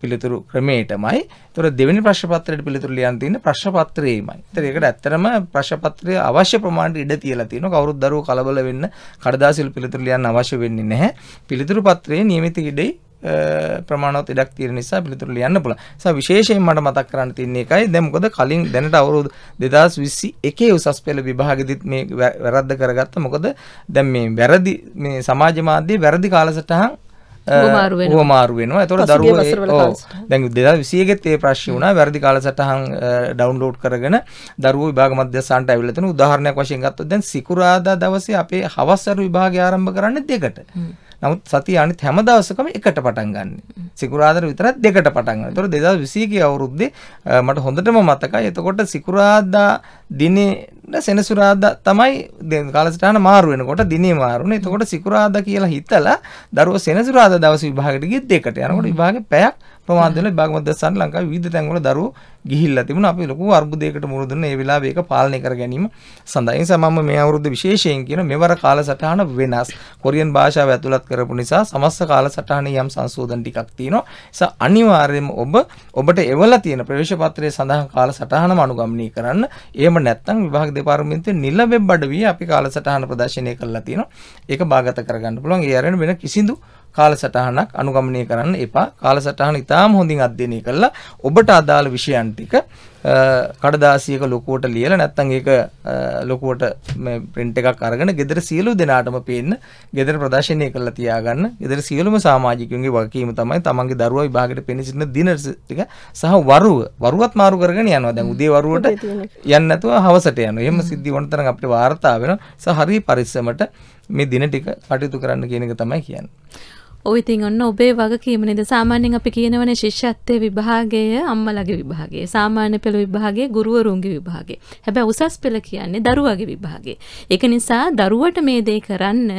පිළිතුරු ක්‍රමයටමයි. ඒතර දෙවෙනි ප්‍රශ්න පත්‍රයට පිළිතුරු ලියන්න තියෙන්නේ ප්‍රශ්න පත්‍රයේමයි. ඒතර ඒකට ඇත්තටම ප්‍රශ්න පත්‍රය අවශ්‍ය ප්‍රමාණයට ඉඩ තියලා තියෙනවා. කවුරුත් දරුවෝ කලබල වෙන්න කඩදාසිවල පිළිතුරු ලියන්න අවශ්‍ය වෙන්නේ නැහැ. පිළිතුරු පත්‍රයේ නියමිත ඉඩේ ප්‍රමාණවත් ඉඩක් තියෙන නිසා පිළිතුරු ලියන්න පුළුවන්. ඒ නිසා විශේෂයෙන් මට මතක් කරන්න තියෙන එකයි දැන් මොකද කලින් දැනට අවුරුදු 2021 උසස් පෙළ විභාගෙදිත් මේ වැරද්ද කරගත්ත. මොකද දැන් මේ වැරදි මේ සමාජ මාධ්‍ය වැරදි කාලසටහන් හුවමාරු වෙනවා. ඒතකොට දරුවෝ ඔව් දැන් 2021ෙත් ඒ ප්‍රශ්නේ වුණා වැරදි කාලසටහන් ඩවුන්ලෝඩ් කරගෙන දරුවෝ විභාග මධ්‍යස්ථානට ඇවිල්ලා තිනු උදාහරණයක් වශයෙන් ගත්තොත් දැන් සිකුරාදා දවසේ අපේ හවස් අරු විභාගය ආරම්භ කරන්නේ දෙකට. නමුත් සතිය අනිත් හැම දවසකම එකට පටන් ගන්න. සිකුරාදා විතරක් දෙකට පටන් ගන්න. ඒතකොට 2020 ගේ අවුරුද්දේ මට හොඳටම මතකයි. එතකොට සිකුරාදා දිනේ සෙනසුරාදා තමයි කාලසටහන මාරු වෙනකොට දිනේ මාරු වුණා. එතකොට සිකුරාදා කියලා හිතලා දරුවෝ සෙනසුරාදා දවස් විභාගෙට ගිය දෙකට යනකොට විභාගේ පැයක් ප්‍රමාද වෙන විභාග මධ්‍යස්ථාන ලංකාවේ විවිධ තැන්වල දරුවෝ ගිහිල්ලා තිබුණා. අපි ලොකු අර්බුදයකට මුහුණ දුන්න ඒ වෙලාවේ ඒක පාලනය කර ගැනීම සඳහා. ඒ නිසා මම මේ අවුරුද්ද විශේෂයෙන් කියන මෙවර කාලසටහන වෙනස්. කොරියන් භාෂාව ඇතුළත් කරපු නිසා සමස්ත කාලසටහනේ යම් සංශෝධන ටිකක් තියෙනවා. ඒ අනිවාර්යයෙන්ම ඔබ ඔබට එවලා තියෙන ප්‍රවේශ පත්‍රයේ සඳහන් කාලසටහනම අනුගමනය කරන්න. එහෙම නැත්නම් විභාග දෙපාර්තමේන්තුවේ නිල වෙබ් අඩවියේ අපි කාලසටහන ප්‍රදර්ශනය කරලා තියෙනවා. ඒක බාගත කරගන්න පුළුවන්. ඒ අරගෙන වෙන කිසිදු කාලසටහනක් අනුගමනය කරන්න එපා. කාලසටහන ඉතාම හොඳින් අධ්‍යයනය කරලා ඔබට අදාළ විෂයන් ටික කඩදාසියක ලොකුවට ලියලා නැත්නම් ඒක ලොකුවට මේ print එකක් අරගෙන ගෙදර සියලු දෙනාටම පේන්න ගෙදර ප්‍රදර්ශනය කරලා තියාගන්න. ගෙදර සියලුම සමාජිකයන්ගේ වගකීම තමයි තමන්ගේ දරුවා විභාගයට පෙනී සිටින දින ටික සහ වරුව වරුවත් මාරු කරගෙන යනවා. දැන් උදේ වරුවට යන්නේ නැතුව හවසට යනවා. එහෙම සිද්ධි වුණ තරම් අපිට වාර්තා වෙනවා. සහ හරි පරිස්සමට මේ දින ටික කටයුතු කරන්න කියන එක තමයි කියන්නේ. ඔය ඉතින් ඔන්න ඔබේ වගකීම නේද සාමාන්‍යයෙන් අපි කියනවනේ ශිෂ්‍යත්වයේ විභාගය අම්මලාගේ විභාගය සාමාන්‍ය පෙළ විභාගය ගුරුවරුන්ගේ විභාගය හැබැයි උසස් පෙළ කියන්නේ දරුවාගේ විභාගය ඒක නිසා දරුවට මේ දේ කරන්න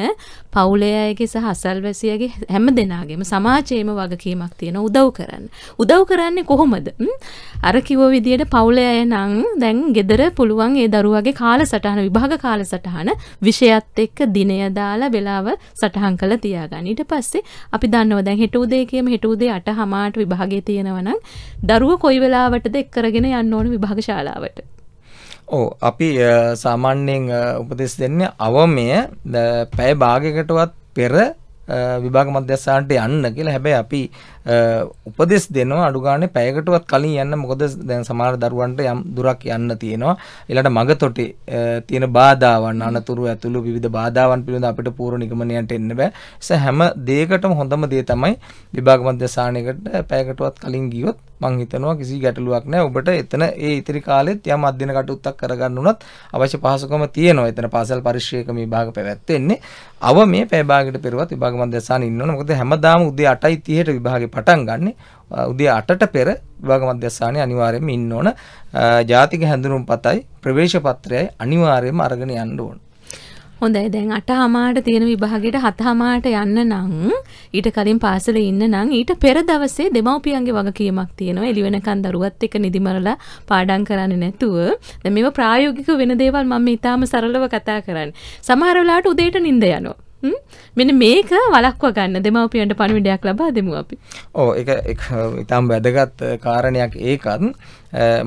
පවුලේ අයගේ සහ අසල්වැසියගේ හැම දෙනාගේම සමාජයේම වගකීමක් තියෙන උදව් කරන්න උදව් කරන්නේ කොහොමද අර කිව්ව විදියට පවුලේ අය නම් දැන් gedara පුළුවන් ඒ දරුවාගේ කාලසටහන විභාග කාලසටහන විෂයත් එක්ක දිනය දාලා වෙලාව සටහන් කරලා තියාගන්න ඊට පස්සේ අපි දන්නවා දැන් හෙට උදේ කියම හෙට උදේ 8 හමාරට විභාගය තියෙනවා නම් දරුවෝ කොයි වෙලාවටද එක් කරගෙන යන්න ඕන විභාග ශාලාවට. ඕ අපි සාමාන්‍යයෙන් උපදෙස් දෙන්නේ අවමය පැය භාගයකටවත් පෙර විභාග මධ්‍යස්ථානට යන්න කියලා හැබැයි අපි උපදෙස් දෙනවා අඩු ගානේ පැයකටවත් කලින් යන්න මොකද දැන් සමහර දරුවන්ට යම් දුරක් යන්න තියෙනවා ඊළඟ මග තොටේ තියෙන බාධාවන් අනතුරු ඇතුළු විවිධ බාධාවන් පිළිබඳ අපිට පූර්ව නිගමනයන්ට එන්න බෑ ඒ හැම දෙයකටම හොඳම දේ තමයි විභාග මධ්‍යස්ථානයකට පැයකටවත් කලින් ගියොත් මං හිතනවා කිසි ගැටලුවක් නැහැ ඔබට එතන ඒ ඉතිරි කාලෙත් යම් අධ්‍යන කටයුත්තක් කරගන්න උනත් අවශ්‍ය පහසුකම තියෙනවා එතන පාසල් පරිශ්‍රයක මේ විභාග පැවැත්වෙන්නේ අව මේ පැය භාගයට පෙරවත් විභාග මධ්‍යස්ථානෙ ඉන්නවනේ මොකද හැමදාම උදේ 8:30ට විභාගේ පටන් ගන්න උදේ 8ට පෙර විභාග මධ්‍යස්ථානයේ අනිවාර්යයෙන්ම ඉන්න ඕන ජාතික හැඳුනුම් පතයි ප්‍රවේශ පත්‍රයයි අනිවාර්යයෙන්ම අරගෙන යන්න ඕන හොඳයි දැන් අටහමාට තියෙන විභාගයට හතහමාට යන්න නම් ඊට කලින් පාසල ඉන්න නම් ඊට පෙර දවසේ දෙමව්පියන්ගේ වගකීමක් තියෙනවා එළි වෙනකන් දරුවත් එක්ක නිදිමරලා පාඩම් කරන්නේ නැතුව දැන් මේව ප්‍රායෝගික වෙන දේවල් මම ඊටාම සරලව කතා කරන්නේ සමහර වෙලාවට උදේට නිින්ද යනවා මෙන මේක වලක්ව ගන්න දෙමවපියන්ට පණවිඩයක් ලබා දෙමු අපි ඕ එක ඉතාම් වැදගත් කාරණයක් ඒකත්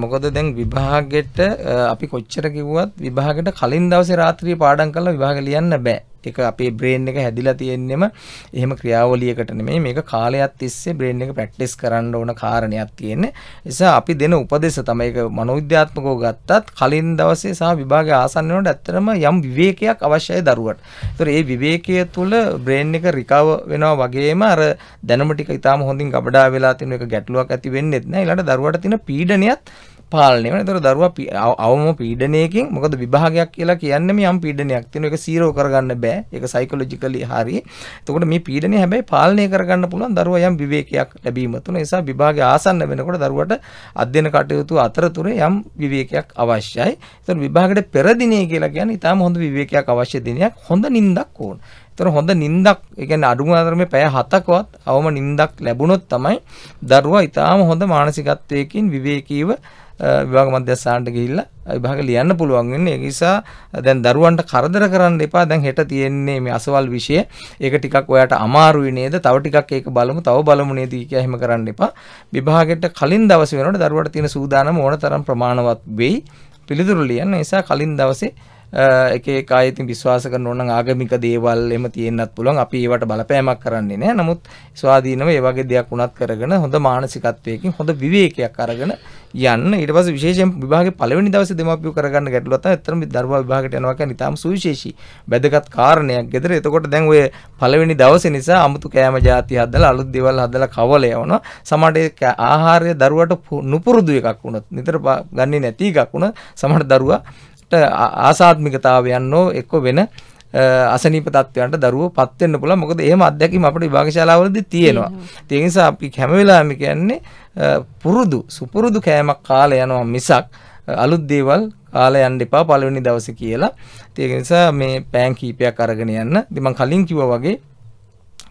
මොකද දැන් විභාගෙට අපි කොච්චර කිව්වත් විභාගෙට කලින් දවසේ රාත්‍රියේ පාඩම් කරලා විභාග ලියන්න බෑ එක අපේ බ්‍රේන් එක හැදිලා තියෙන්නෙම එහෙම ක්‍රියාවලියකට නෙමෙයි මේක කාලයක් තිස්සේ බ්‍රේන් එක ප්‍රැක්ටිස් කරන්න ඕන කාරණයක් තියෙන්නේ. නිසා අපි දෙන උපදේශ තමයි ඒක මනෝවිද්‍යාත්මකව ගත්තත් කලින් දවසේ සහ විභාගය ආසන්න වෙනකොට ඇත්තටම යම් විවේකයක් අවශ්‍යයි දරුවට. ඒතර ඒ විවේකය තුළ බ්‍රේන් එක රිකව වෙනවා වගේම අර දැනුම ටික ඉතාලම හොඳින් ගබඩා වෙලා තියෙන එක ගැටලුවක් ඇති වෙන්නේ නැහැ. ඊළඟ දරුවට තියෙන පීඩනයත් පාලනය වෙන. ඒතර දරුවා අවම පීඩනයකින් මොකද විභාගයක් කියලා කියන්නේ මේ යම් පීඩනයක් තියෙනවා. ඒක සීරෝ කරගන්න බෑ. ඒක සයිකොලොජිකලි හරි. එතකොට මේ පීඩනය හැබැයි පාලනය කරගන්න පුළුවන් දරුවා යම් විවේකයක් ලැබීම තුන. නිසා විභාගය ආසන්න වෙනකොට දරුවට අධ්‍යයන කටයුතු අතරතුරේ යම් විවේකයක් අවශ්‍යයි. ඒතර විභාගයට පෙර දිනේ කියලා කියන්නේ ඊටාම හොඳ විවේකයක් අවශ්‍ය දිනයක්. හොඳ නිින්දක් ඕන. තොර හොඳ නින්දක් එකන අඩුම අතරමේ පැය හතකවත් අවම නින්දක් ලැබුණොත් තමයි දරුවා ඉතාම හොඳ මානසිකත්වයකින් විවේකීව විභාග මධ්‍යස්ථානට ගිහිල්ලා විභාග ලියන්න පුළුවන් වෙන්නේ. ඒ නිසා දැන් දරුවන්ට කරදර කරන්න එපා. දැන් හෙට තියෙන්නේ මේ අසවල් විෂය. ඒක ටිකක් ඔයාට අමාරුයි නේද? තව ටිකක් ඒක බලමු. තව බලමු නේද කියලා එහෙම කරන්න එපා. විභාගෙට කලින් දවසේ වෙනකොට දරුවට තියෙන සූදානම ඕනතරම් ප්‍රමාණවත් වෙයි. පිළිතුරු ලියන්න. ඒ නිසා කලින් දවසේ එක එක අය ඉතින් විශ්වාස කරන ඕන ආගමික දේවල් එම තියෙන්නත් පුළුවන් අපි ඒවට බලපෑමක් කරන්නේ නැහැ නමුත් ස්වාධීනව ඒ වගේ දෙයක් උනත් කරගෙන හොඳ මානසිකත්වයකින් හොඳ විවේකයක් අරගෙන යන්න ඊට පස්සේ විශේෂයෙන් විභාගේ පළවෙනි දවසේ දෙමාපියෝ කරගන්න ගැටලුව තමයි ඇත්තටම දරුවා විභාගයට යනවා කියන්නේ ඊටාම් සුවිශේෂී වැදගත් කාරණයක්. ගෙදර එතකොට දැන් ඔය පළවෙනි දවසේ නිසා 아무තු කෑම જાති හදලා අලුත් දේවල් හදලා කවල යවනවා. සමහරට ආහාරය දරුවට නුපුරුදු එකක් වුණත් නිතර ගන්නේ නැති එකක් වුණත් සමහර දරුවා ආසාත්මිකතාවයන් හෝ එක්ක වෙන අසනීප තත්ත්වයන්ට දරුවෝ පත් වෙන්න පුළුවන්. මොකද එහෙම අත්දැකීම් අපේ විභාග ශාලාවලදී තියෙනවා. ඒ නිසා අපි හැම වෙලාවෙම කියන්නේ පුරුදු සුපුරුදු කෑමක් කාලා යනවා මිසක් අලුත් දේවල් කාලා යන්න එපා පළවෙනි දවසේ කියලා. ඒක නිසා මේ පෑන් කීපයක් අරගෙන යන්න. ඉතින් මම කලින් කිව්වා වගේ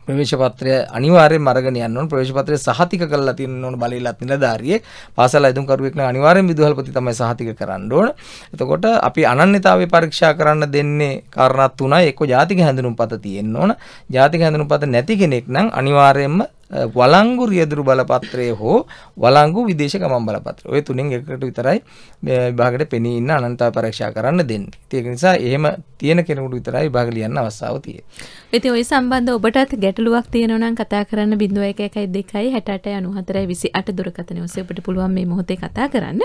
ප්‍රවේශපත්‍රය අනිවාර්යෙන් මරගෙන යන්න ඕන ප්‍රවේශපත්‍රය සහතික කරලා තියෙන්න ඕන බලයලත් නිලධාරියේ පාසල අයදුම්කරුවෙක් නම් අනිවාර්යෙන් විදුහල්පති තමයි සහතික කරන්න ඕන. එතකොට අපි අනන්‍යතාවය පරීක්ෂා කරන්න දෙන්නේ කාරණා තුනයි එක්ක ජාතික හැඳුනුම්පත තියෙන්න ඕන. ජාතික හැඳුනුම්පත නැති කෙනෙක් නම් අනිවාර්යයෙන්ම වලංගු රියදුරු බලපත්‍රය හෝ වලංගු විදේශ ගමන් බලපත්‍ර ඔය තුනෙන් එකට විතරයි විභාගට පෙනී ඉන්න අනන්තා පරීක්ෂා කරන්න දෙන්නේ. ඒක නිසා එහෙම තියෙන කෙනෙකුට විතරයි විභාග ලියන්න අවස්ථාව තියෙන්නේ. ඉතින් ওই සම්බන්ධ ඔබටත් ගැටලුවක් තියෙනවා නම් කතා කරන්න 0112 68 94 28 දුරකථනය ඔස්සේ ඔබට පුළුවන් මේ මොහොතේ කතා කරන්න.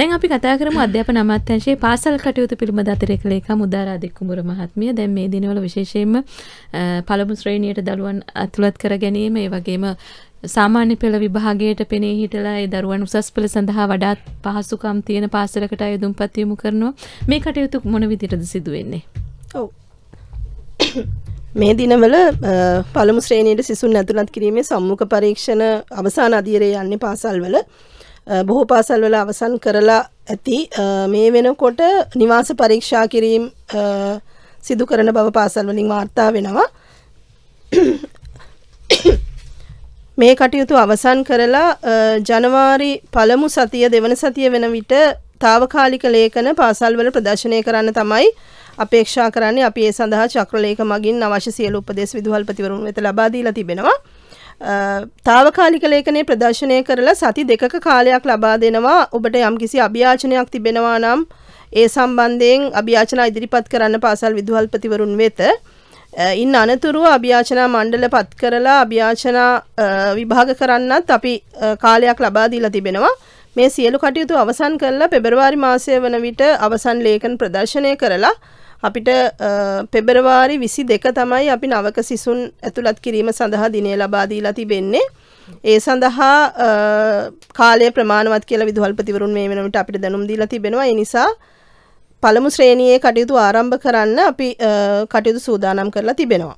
දැන් අපි කතා කරමු අධ්‍යාපන අමාත්‍යංශයේ පාසල් කටයුතු පිළිබඳ අතිරේක ලේකම් උදාරාදික් කුඹුර මහත්මිය දැන් මේ දිනවල විශේෂයෙන්ම පළමු ශ්‍රේණියට දරුවන් අතුලත් කර ගැනීම ඒ වගේම සාමාන්‍ය පෙළ විභාගයට පෙනී හිටලා ඒ දරුවන් උසස් පෙළ සඳහා වඩාත් පහසුකම් තියෙන පාසලකට අය දුම්පත් යොමු කරනවා මේ කටයුතු මොන විදිහටද සිදු වෙන්නේ ඔව් මේ දිනවල පළමු ශ්‍රේණියට සිසුන් ඇතුළත් කිරීමේ සම්මුඛ පරීක්ෂණ අවසාන අධීරයේ යන්නේ පාසල්වල බොහෝ පාසල් වල අවසන් කරලා ඇති මේ වෙනකොට නිවාස පරීක්ෂා කිරීම් සිදු කරන බව පාසල් වලින් වාර්තා වෙනවා. මේ කටයුතු අවසන් කරලා ජනවාරි පළමු සතිය දෙවන සතිය වෙන විට తాවකාලික ලේඛන පාසල්වල ප්‍රදර්ශනය කරන්න තමයි අපේක්ෂා කරන්නේ අපි ඒ සඳහා චක්‍රලේඛ මගින් අවශ්‍ය සියලු උපදෙස් විදුහල්පතිවරුන් වෙත ලබා දීලා තිබෙනවා. තාවකාලික ලේඛනය ප්‍රදර්ශනය කරලා සති දෙකක කාලයක් ලබා දෙනවා ඔබට යම්කිසි අභ්‍යාචනයක් තිබෙනවා නම් ඒ සම්බන්ධයෙන් අභ්‍යාචනා ඉදිරිපත් කරන්න පාසල් විදුහල්පතිවරුන් වෙත ඉන් අනතුරුව අභ්‍යාචනා මණ්ඩල පත් කරලා අභ්‍යාචනා විභාග කරන්නත් අපි කාලයක් ලබා දීලා තිබෙනවා මේ සියලු කටයුතු අවසන් කරලා පෙබරවාරි මාසය වන විට අවසන් ලේඛන ප්‍රදර්ශනය කරලා අපිට පෙබරවාරි විසි දෙක තමයි අපි නවක සිසුන් ඇතුළත් කිරීම සඳහා දිනය ලබාදීලා තිබෙන්නේ. ඒ සඳහා කාලය ප්‍රමාණවත් කියලා විදුහල්පතිවරුන් මේ වෙනට අපිට දැනුම් දීලා තිබෙනවා ඒ නිසා පළමු ශ්‍රේණියේ කටයුතු ආරම්භ කරන්න අපි කටයුතු සූදානම් කරලා තිබෙනවා.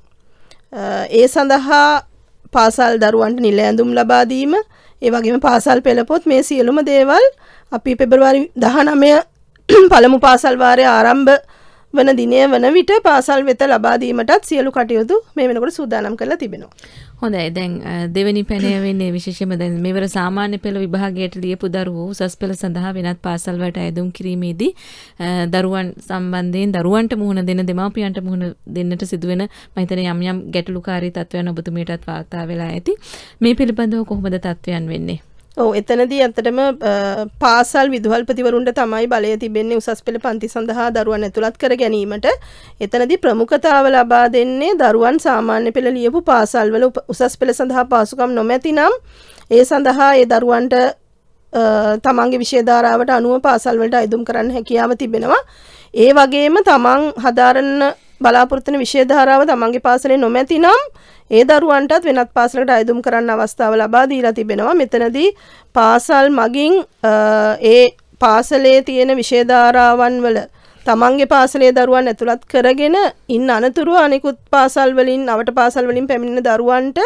ඒ සඳහා පාසල් දරුවන්ට නිල ඇඳුම් ලබාදීම ඒ වගේම පාසල් පෙළපොත් මේ සියලුම දේවල් අපි පෙබරවාරි දහනමය පළමු පාසල්වාරය ආරම්භ වන දිනය වන විට පාසල් වෙත ලබාදීමටත් සියලු කටයුතු මේ වෙනකොට සූදානම් කරලා තිබෙනවා. හොඳයි දැන් දෙවැනි පැනය වෙන්නේ විශේෂම දැන් මෙවර සාමාන්‍ය පෙළ විභාගයට ලියපු දරුවෝ උසස් පෙළ සඳහා වෙනත් පාසල් වලට ඇඳුම් කිරීමේදී දරුවන් සම්බන්ධයෙන් දරුවන්ට මුහුණ දෙන දෙමාපියන්ට මුහුණ දෙන්නට සිදුවෙන මම හිතන්නේ යම් යම් ගැටලුකාරී තත්ත්වයන් ඔබතුමියටත් වාර්තා වෙලා ඇති. මේ පිළිබඳව කොහොමද තත්ත්වයන් වෙන්නේ? ඔව එතනදී ඇතටම පාසල් විදුහල්පතිවරුන්ට තමයි බලය තිබෙන්නේ උසස් පෙළ පන්ති සඳහා දරුවන් ඇතුළත් කර ගැනීමට එතනදී ප්‍රමුඛතාව ලබා දෙන්නේ දරුවන් සාමාන්‍ය පෙළ ලියපු පාසල්වල උසස් පෙළ සඳහා පාසුකම් නොමැතිනම් ඒ සඳහා ඒ දරුවන්ට තමන්ගේ විශේධාරාවට අනුව පාසල්වලට අයදුම් කරන්න හැකියාව තිබෙනවා ඒ වගේම තමන් හදාරන්න බලාපොරොත්තුන විශේධාරාව තමන්ගේ පාසලේ නොමැති නම් ඒ දරුවන්ටත් වෙනත් පාසලට අයදුම් කරන්න අවස්ථාව ලබා දීලා තිබෙනවා මෙතනදී පාසල් මගින් ඒ පාසලේ තියෙන විශේධාරාවන් වල තමන්ගේ පාසලේ දරුවන් ඇතුළත් කරගෙන ඉන්න අනතුරුව අනිකුත් පාසල් වලින් අවට පාසල් වලින් පැමිණෙන දරුවන්ට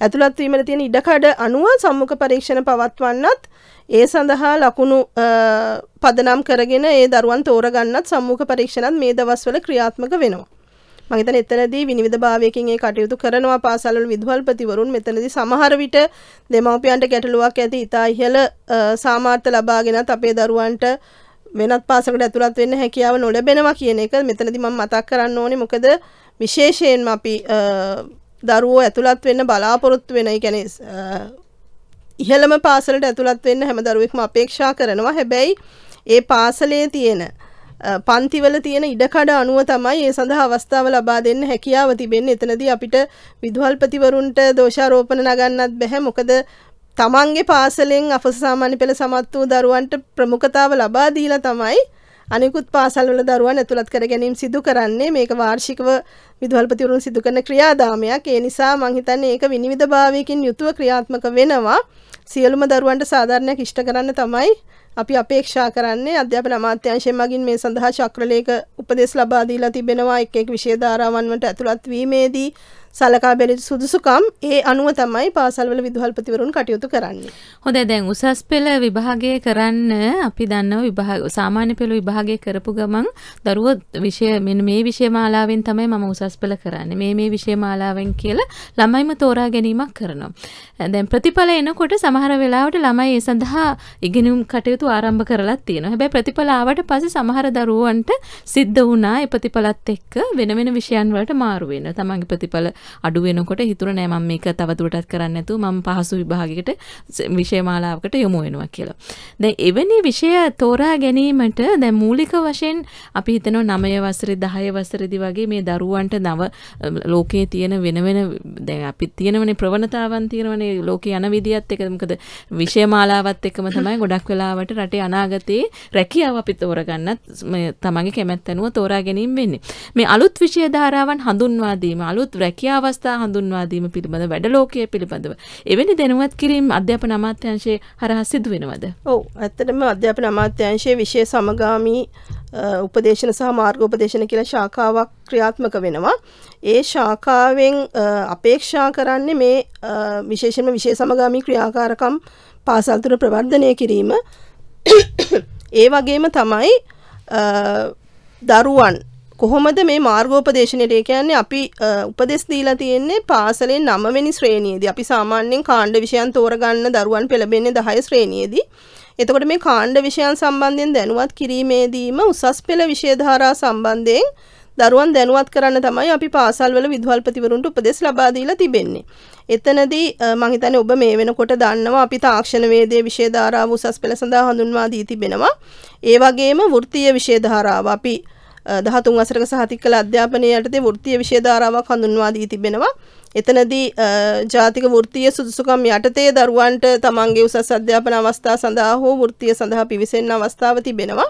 ඇතුළත් වීමට තියෙන ඉඩකඩ අනුව සම්මුඛ පරීක්ෂණ පවත්වන්නත් ඒ සඳහා ලකුණු පදනම් කරගෙන ඒ දරුවන් තෝරගන්නත් සම්මුඛ පරීක්ෂණත් මේ දවස්වල ක්‍රියාත්මක වෙනවා. මම හිතන්නේ එතනදී විනිවිද භාවයකින් ඒ කටයුතු කරනවා පාසල්වල විදුහල්පතිවරුන් මෙතනදී සමහර විට දෙමව්පියන්ට ගැටලුවක් ඇති ඉතා ඉහළ සාමාර්ථ ලබාගෙනත් අපේ දරුවන්ට වෙනත් පාසකට ඇතුළත් වෙන්න හැකියාව නොලැබෙනවා කියන එක මෙතනදී මම මතක් කරන්න ඕනේ මොකද විශේෂයෙන්ම අපි දරුවෝ ඇතුළත් වෙන්න බලාපොරොත්තු වෙන ඒ කියන්නේ ඉහළම පාසලට ඇතුළත් වෙන්න හැම දරුවෙක්ම අපේක්ෂා කරනවා හැබැයි ඒ පාසලේ තියෙන පන්තිවල තියෙන ඉඩකඩ අනුව තමයි ඒ සඳහා අවස්ථාව ලබා දෙන්න හැකියාව තිබෙන්නේ. එතනදී අපිට විදුහල්පතිවරුන්ට දෝෂාරෝපණ නගන්නත් බැහැ. මොකද තමන්ගේ පාසලෙන් අප සාමාන්‍ය පෙළ සමත් වූ දරුවන්ට ප්‍රමුඛතාව ලබා දීලා තමයි අනිකුත් පාසල්වල දරුවන් ඇතුළත් කර ගැනීම සිදු කරන්නේ මේක වාර්ෂිකව විදුහල්පතිවරුන් සිදු කරන ක්‍රියාදාමයක්. ඒ නිසා මං හිතන්නේ ඒක විනිවිදභාවයකින් යුතුව ක්‍රියාත්මක වෙනවා. සියලුම දරුවන්ට සාධාරණයක් ඉෂ්ට කරන්න තමයි අපි අපේක්ෂා කරන්නේ අධ්‍යාපන අමාත්‍යාංශය මගින් මේ සඳහා චක්‍රලේඛ උපදෙස් ලබා දීලා තිබෙනවා එක් එක් විෂය ධාරාවන් වලට ඇතුළත් වීමේදී සලකා බැලි සුදුසුකම් ඒ අනුව තමයි පාසල්වල විදුහල්පතිවරුන් කටයුතු කරන්නේ. හොඳ දැන් උසස් පෙළ විභාගය කරන්න අපි දන්නව විභාග සාමාන්‍ය පෙළ විභාගය කරපු ගමන් දරුවෝ විෂය මෙන්න මේ විෂය මාලාවෙන් තමයි මම උසස් පෙළ කරන්නේ. මේ මේ විෂය මාලාවෙන් කියලා ළමයිම තෝරා ගැනීමක් කරනවා. දැන් ප්‍රතිඵල එනකොට සමහර වෙලාවට ළමයි ඒ සඳහා ඉගෙනුම් කටයුතු ආරම්භ කරලා තියෙනවා. හැබැයි ප්‍රතිඵල ආවට පස්සේ සමහර දරුවන්ට සිද්ධ වුණා ඒ ප්‍රතිඵලත් එක්ක වෙන වෙන විෂයන් වලට මාරු වෙන. තමන්ගේ ප්‍රතිඵල අඩු වෙනකොට හිතුර නෑ මම මේක තවදුරටත් කරන්න නැතුව මම පහසු විභාගයකට විෂය මාලාවකට යොමු වෙනවා කියලා. දැන් එවැනි විෂය තෝරා ගැනීමට දැන් මූලික වශයෙන් අපි හිතනවා 9 වසරේ 10 වසරේදී වගේ මේ දරුවන්ට නව ලෝකයේ තියෙන වෙන වෙන දැන් අපි තියෙනවනේ ප්‍රවණතාවන් තියෙනවනේ ලෝකේ යන විදියත් එක මොකද විෂය මාලාවත් එක්කම තමයි ගොඩක් වෙලාවට රටේ අනාගතයේ රැකියාව අපි තෝරගන්නත් තමන්ගේ කැමැත්තනුව තෝරා ගැනීම වෙන්නේ. මේ අලුත් විෂය ධාරාවන් හඳුන්වා දීම අලුත් රැකියාව අවස්ථා හඳුන්වාදීම පිළිබඳ වැඩ ලෝකය පිළිබඳව. එවැනි දැනුවත් කිරීම් අධ්‍යාපන අමාත්‍යංශයේ හරහා සිදු වෙනවද? ඔව් ඇත්තටම අධ්‍යාපන අමාත්‍යංශයේ විශේෂ සමගාමී උපදේශන සහ මාර්ගෝපදේශන කියලා ශාකාවක් ක්‍රියාත්මක වෙනවා. ඒ ශාකාවෙන් අපේක්ෂා කරන්නේ මේ විශේෂම විශේෂ සමගාමී ක්‍රියාකාරකම් පාසල්තුර ප්‍රවර්ධනය කිරීම ඒ වගේම තමයි දරුවන් කොහොමද මේ මාර්ගෝපදේශනයට කියන්නේ අපි උපදෙස් දීලා තියෙන්නේ පාසලේ 9 වෙනි ශ්‍රේණියේදී. අපි සාමාන්‍යයෙන් කාණ්ඩ විෂයන් තෝරගන්න දරුවන් පෙළඹෙන්නේ 10 ශ්‍රේණියේදී. එතකොට මේ කාණ්ඩ විෂයන් සම්බන්ධයෙන් දැනුවත් කිරීමේදීම උසස් පෙළ විෂය ධාරා සම්බන්ධයෙන් දරුවන් දැනුවත් කරන්න තමයි අපි පාසල්වල විදුහල්පතිවරුන්ට උපදෙස් ලබා දීලා තිබෙන්නේ. එතනදී මම හිතන්නේ ඔබ මේ වෙනකොට දන්නවා අපි තාක්ෂණ වේදයේ විෂය ධාරාව උසස් පෙළ සඳහා හඳුන්වා දී තිබෙනවා. ඒ වගේම වෘත්තීය විෂය ධාරාව අපි දහතුන් වසරක සහතික කළ අධ්‍යාපනය යටතේ වෘත්තීය විෂය ධාරාවක් හඳුන්වා දී තිබෙනවා. එතනදී ජාතික වෘත්තීය සුදුසුකම් යටතේ දරුවන්ට තමන්ගේ උසස් අධ්‍යාපන අවස්ථා සඳහා හෝ වෘත්තීය සඳහා පිවිසෙන්න අවස්ථාව තිබෙනවා.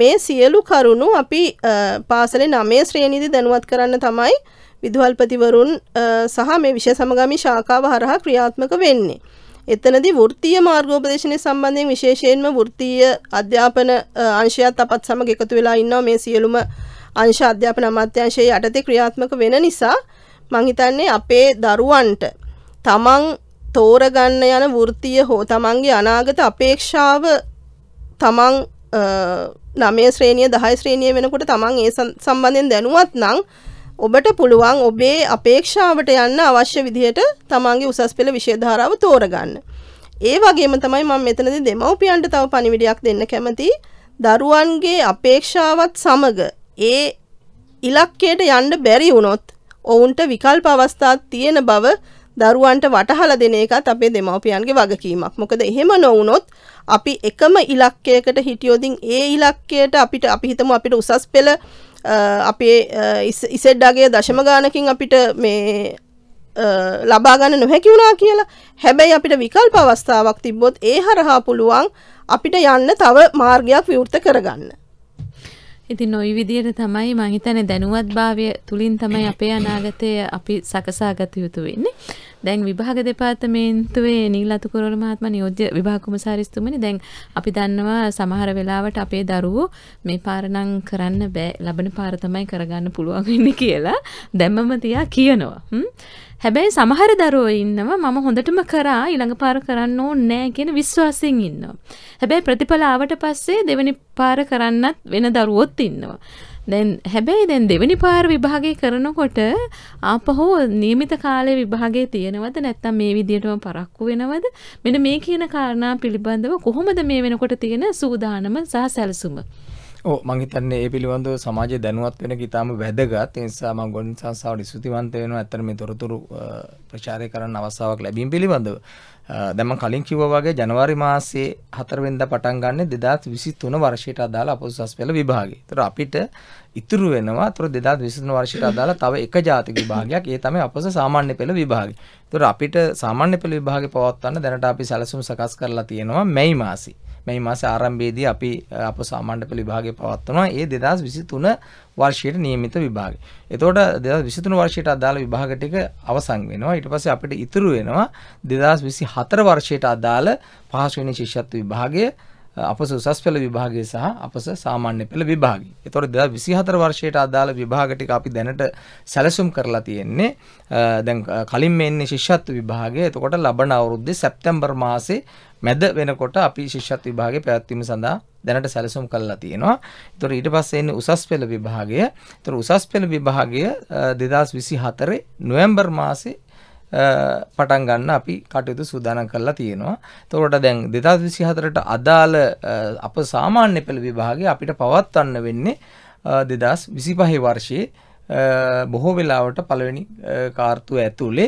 මේ සියලු කරුණු අපි පාසලේ 9 ශ්‍රේණියේදී දැනුවත් කරන්න තමයි විදුහල්පතිවරුන් සහ මේ විෂය සමගාමී ශාඛාව හරහා ක්‍රියාත්මක වෙන්නේ. එතනදී වෘත්තීය මාර්ගෝපදේශනය සම්බන්ධයෙන් විශේෂයෙන්ම වෘත්තීය අධ්‍යාපන අංශයත් අපත් සමග එකතු වෙලා ඉන්නවා මේ සියලුම අංශ අධ්‍යාපන අමාත්‍යාංශයේ යටතේ ක්‍රියාත්මක වෙන නිසා මං හිතන්නේ අපේ දරුවන්ට තමන් තෝරගන්න යන වෘත්තීය හෝ තමන්ගේ අනාගත අපේක්ෂාව තමන් නමේ ශ්‍රේණිය 10 ශ්‍රේණිය වෙනකොට තමන් ඒ සම්බන්ධයෙන් දැනුවත් නම් ඔබට පුළුවන් ඔබේ අපේක්ෂාවට යන්න අවශ්‍ය විදිහට තමන්ගේ උසස් පෙළ විශේධාරාව තෝරගන්න. ඒ වගේම තමයි මම මෙතනදී දෙමව්පියන්ට තව පණිවිඩයක් දෙන්න කැමති. දරුවන්ගේ අපේක්ෂාවත් සමග ඒ ඉලක්කයට යන්න බැරි වුණොත් ඔවුන්ට විකල්ප අවස්ථා තියෙන බව දරුවන්ට වටහලා දෙන එකත් අපේ දෙමව්පියන්ගේ වගකීමක්. මොකද එහෙම නොවුනොත් අපි එකම ඉලක්කයකට හිටියොදින් ඒ ඉලක්කයට අපිට අපි හිතමු අපිට උසස් පෙළ අපේ ඉසෙඩ්ඩාගේ දශම ගානකින් අපිට මේ ලබාගන්න නොහැකි වුණා කියලා හැබැයි අපිට විකල්ප අවස්ථාවක් තිබ්බොත් ඒ හරහා පුළුවන් අපිට යන්න තව මාර්ගයක් විවෘත කරගන්න. ඉතින් නොයි විදියට තමයි මංහිතන දැනුවත් භාවය තුළින් තමයි අපේ අනාගතය අපි සකසාගත යුතු වෙන්නේ. දැන් විභාග දෙපාර්තමේන්තුවේ නිල් අතුකරවල මහත්මයා නියෝජ්‍ය විභාග කොමසාරිස්තුමනි දැන් අපි දන්නවා සමහර වෙලාවට අපේ දරුවෝ මේ පාර නම් කරන්න බෑ ලබන පාර තමයි කරගන්න පුළුවන් වෙන්නේ කියලා දැම්මම තියා කියනවා. හැබැයි සමහර දරුවෝ ඉන්නවා මම හොඳටම කරා ඊළඟ පාර කරන්න ඕනේ නැහැ කියන විශ්වාසයෙන් ඉන්නවා. හැබැයි ප්‍රතිඵල ආවට පස්සේ දෙවෙනි පාර කරන්නත් වෙන දරුවොත් ඉන්නවා. දැන් හැබැයි දැන් දෙවැනි පාර විභාගය කරනකොට ආපහෝ නියමිත කාලේ විභාගයේ තියෙනවද නැත්නම් මේ විදියටම පරක්කු වෙනවද මෙන්න මේ කියන කාරණා පිළිබඳව කොහොමද මේ වෙනකොට තියෙන සූදානම සහ සැලසුම ඕ මංහිතන්නේ ඒ පිළිබඳව සමාජ දැනුවත් වෙන ඉතාම වැදගත් නිසාම ගොඩින් සංසාාවට ස්තුතිවන්ත වෙන ඇතරම තොරතුරු ප්‍රචාරය කරන්න අවස්සාාවක් ලැබීම් පිළිබඳව දැම කලින් කිව වගේ ජනවාරි මාසේ හතරවෙද පටන් ගන්න දෙදත් විසි තුන වර්ෂයට අදාලා අපසස් පෙළ විභාගේ තර අපිට ඉතුරු වෙනවා තුර දෙදත් විසින වර්ෂයට අදාලා තව එක ජාතික විභාගයක් ඒ තම අපස සාමාන්‍ය පෙළ විභාග තුර අපිට සාමාන්‍ය පෙළ විභාග පවත්වන්න දැනට අපි සැලසුම් සකස් කරලා තියෙනවා මැයි මාසි මේ මස ආරම්භයේදී අපි අප සාමණ්ඩප විභාගය පවත්වනවා ඒ 2023 වර්ෂයට නියමිත විභාගය. එතකොට 2023 වර්ෂයට අදාළ විභාග ටික අවසන් වෙනවා. ඊට පස්සේ අපිට ඉතුරු වෙනවා 2024 වර්ෂයට අදාළ පහසු වෙන ශිෂ්‍යත්ව විභාගය අපස උසස් පෙළ විභාගය සහ අපස සාමාන්‍ය පෙළ විභාගය. එතකොට 2024 වර්ෂයට අදාළ විභාග ටික අපි දැනට සැලසුම් කරලා තියෙන්නේ. දැන් කලින් මේ ඉන්නේ ශිෂ්‍යත්ව විභාගය. එතකොට ලබන අවුරුද්දේ සැප්තැම්බර් මාසේ මැද වෙනකොට අපි ශිෂ්‍යත්ව විභාගය පැවැත්වීම සඳහා දැනට සැලසුම් කරලා තියෙනවා. එතකොට ඊට පස්සේ එන්නේ උසස් පෙළ විභාගය. එතකොට උසස් පෙළ විභාගය 2024 නොවැම්බර් මාසේ පටන් ගන්න අපි කටයුතු සූදානම් කරලා තියෙනවා. එතකොට දැන් 2024ට අදාළ අප සාමාන්‍ය පෙළ විභාගය අපිට පවත්වන්න වෙන්නේ 2025 වර්ෂයේ බොහෝ වෙලාවට පළවෙනි කාර්තුව ඇතුලේ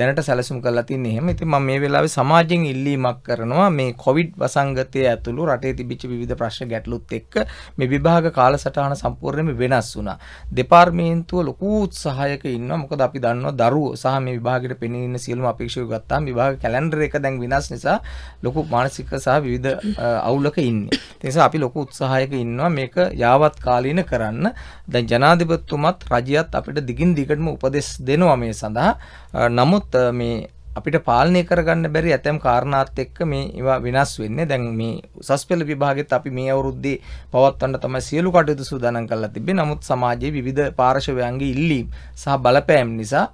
දැනට සැලසුම් කරලා තින්නේ එහෙම. ඉතින් මම මේ වෙලාවේ සමාජයෙන් ඉල්ලීමක් කරනවා මේ කොවිඩ් වසංගතය ඇතුළු රටේ තිබිච්ච විවිධ ප්‍රශ්න ගැටලුත් එක්ක මේ විභාග කාලසටහන සම්පූර්ණයෙන්ම වෙනස් වුණා. දෙපාර්තමේන්තුව ලොකු උත්සාහයක ඉන්නවා. මොකද අපි දන්නවා දරුවෝ සහ මේ විභාගෙට පෙනී ඉන්න සියලුම අපේක්ෂකයෝ ගත්තාම විභාග කැලෙන්ඩර් එක දැන් විනාශ නිසා ලොකු මානසික සහ විවිධ අවුලක ඉන්නේ. ඒ නිසා අපි ලොකු උත්සාහයක ඉන්නවා මේක යාවත් කාලීන කරන්න. දැන් ජනාධිපතිතුමත් රජයත් අපිට දිගින් දිගටම උපදෙස් දෙනවා මේ සඳහා නමුත් මේ අපිට පාලනය කරගන්න බැරි ඇතැම් කාරණාත් එක්ක මේ ඒවා වෙනස් වෙන්නේ දැන් මේ උසස් පෙළ විභාගෙත් අපි මේ අවුරුද්දේ පවත්වන්න තමයි සියලු කටයුතු සූදානම් කරලා තිබ්බේ. නමුත් සමාජයේ විවිධ පාර්ශවයන්ගේ ඉල්ලීම් සහ බලපෑම් නිසා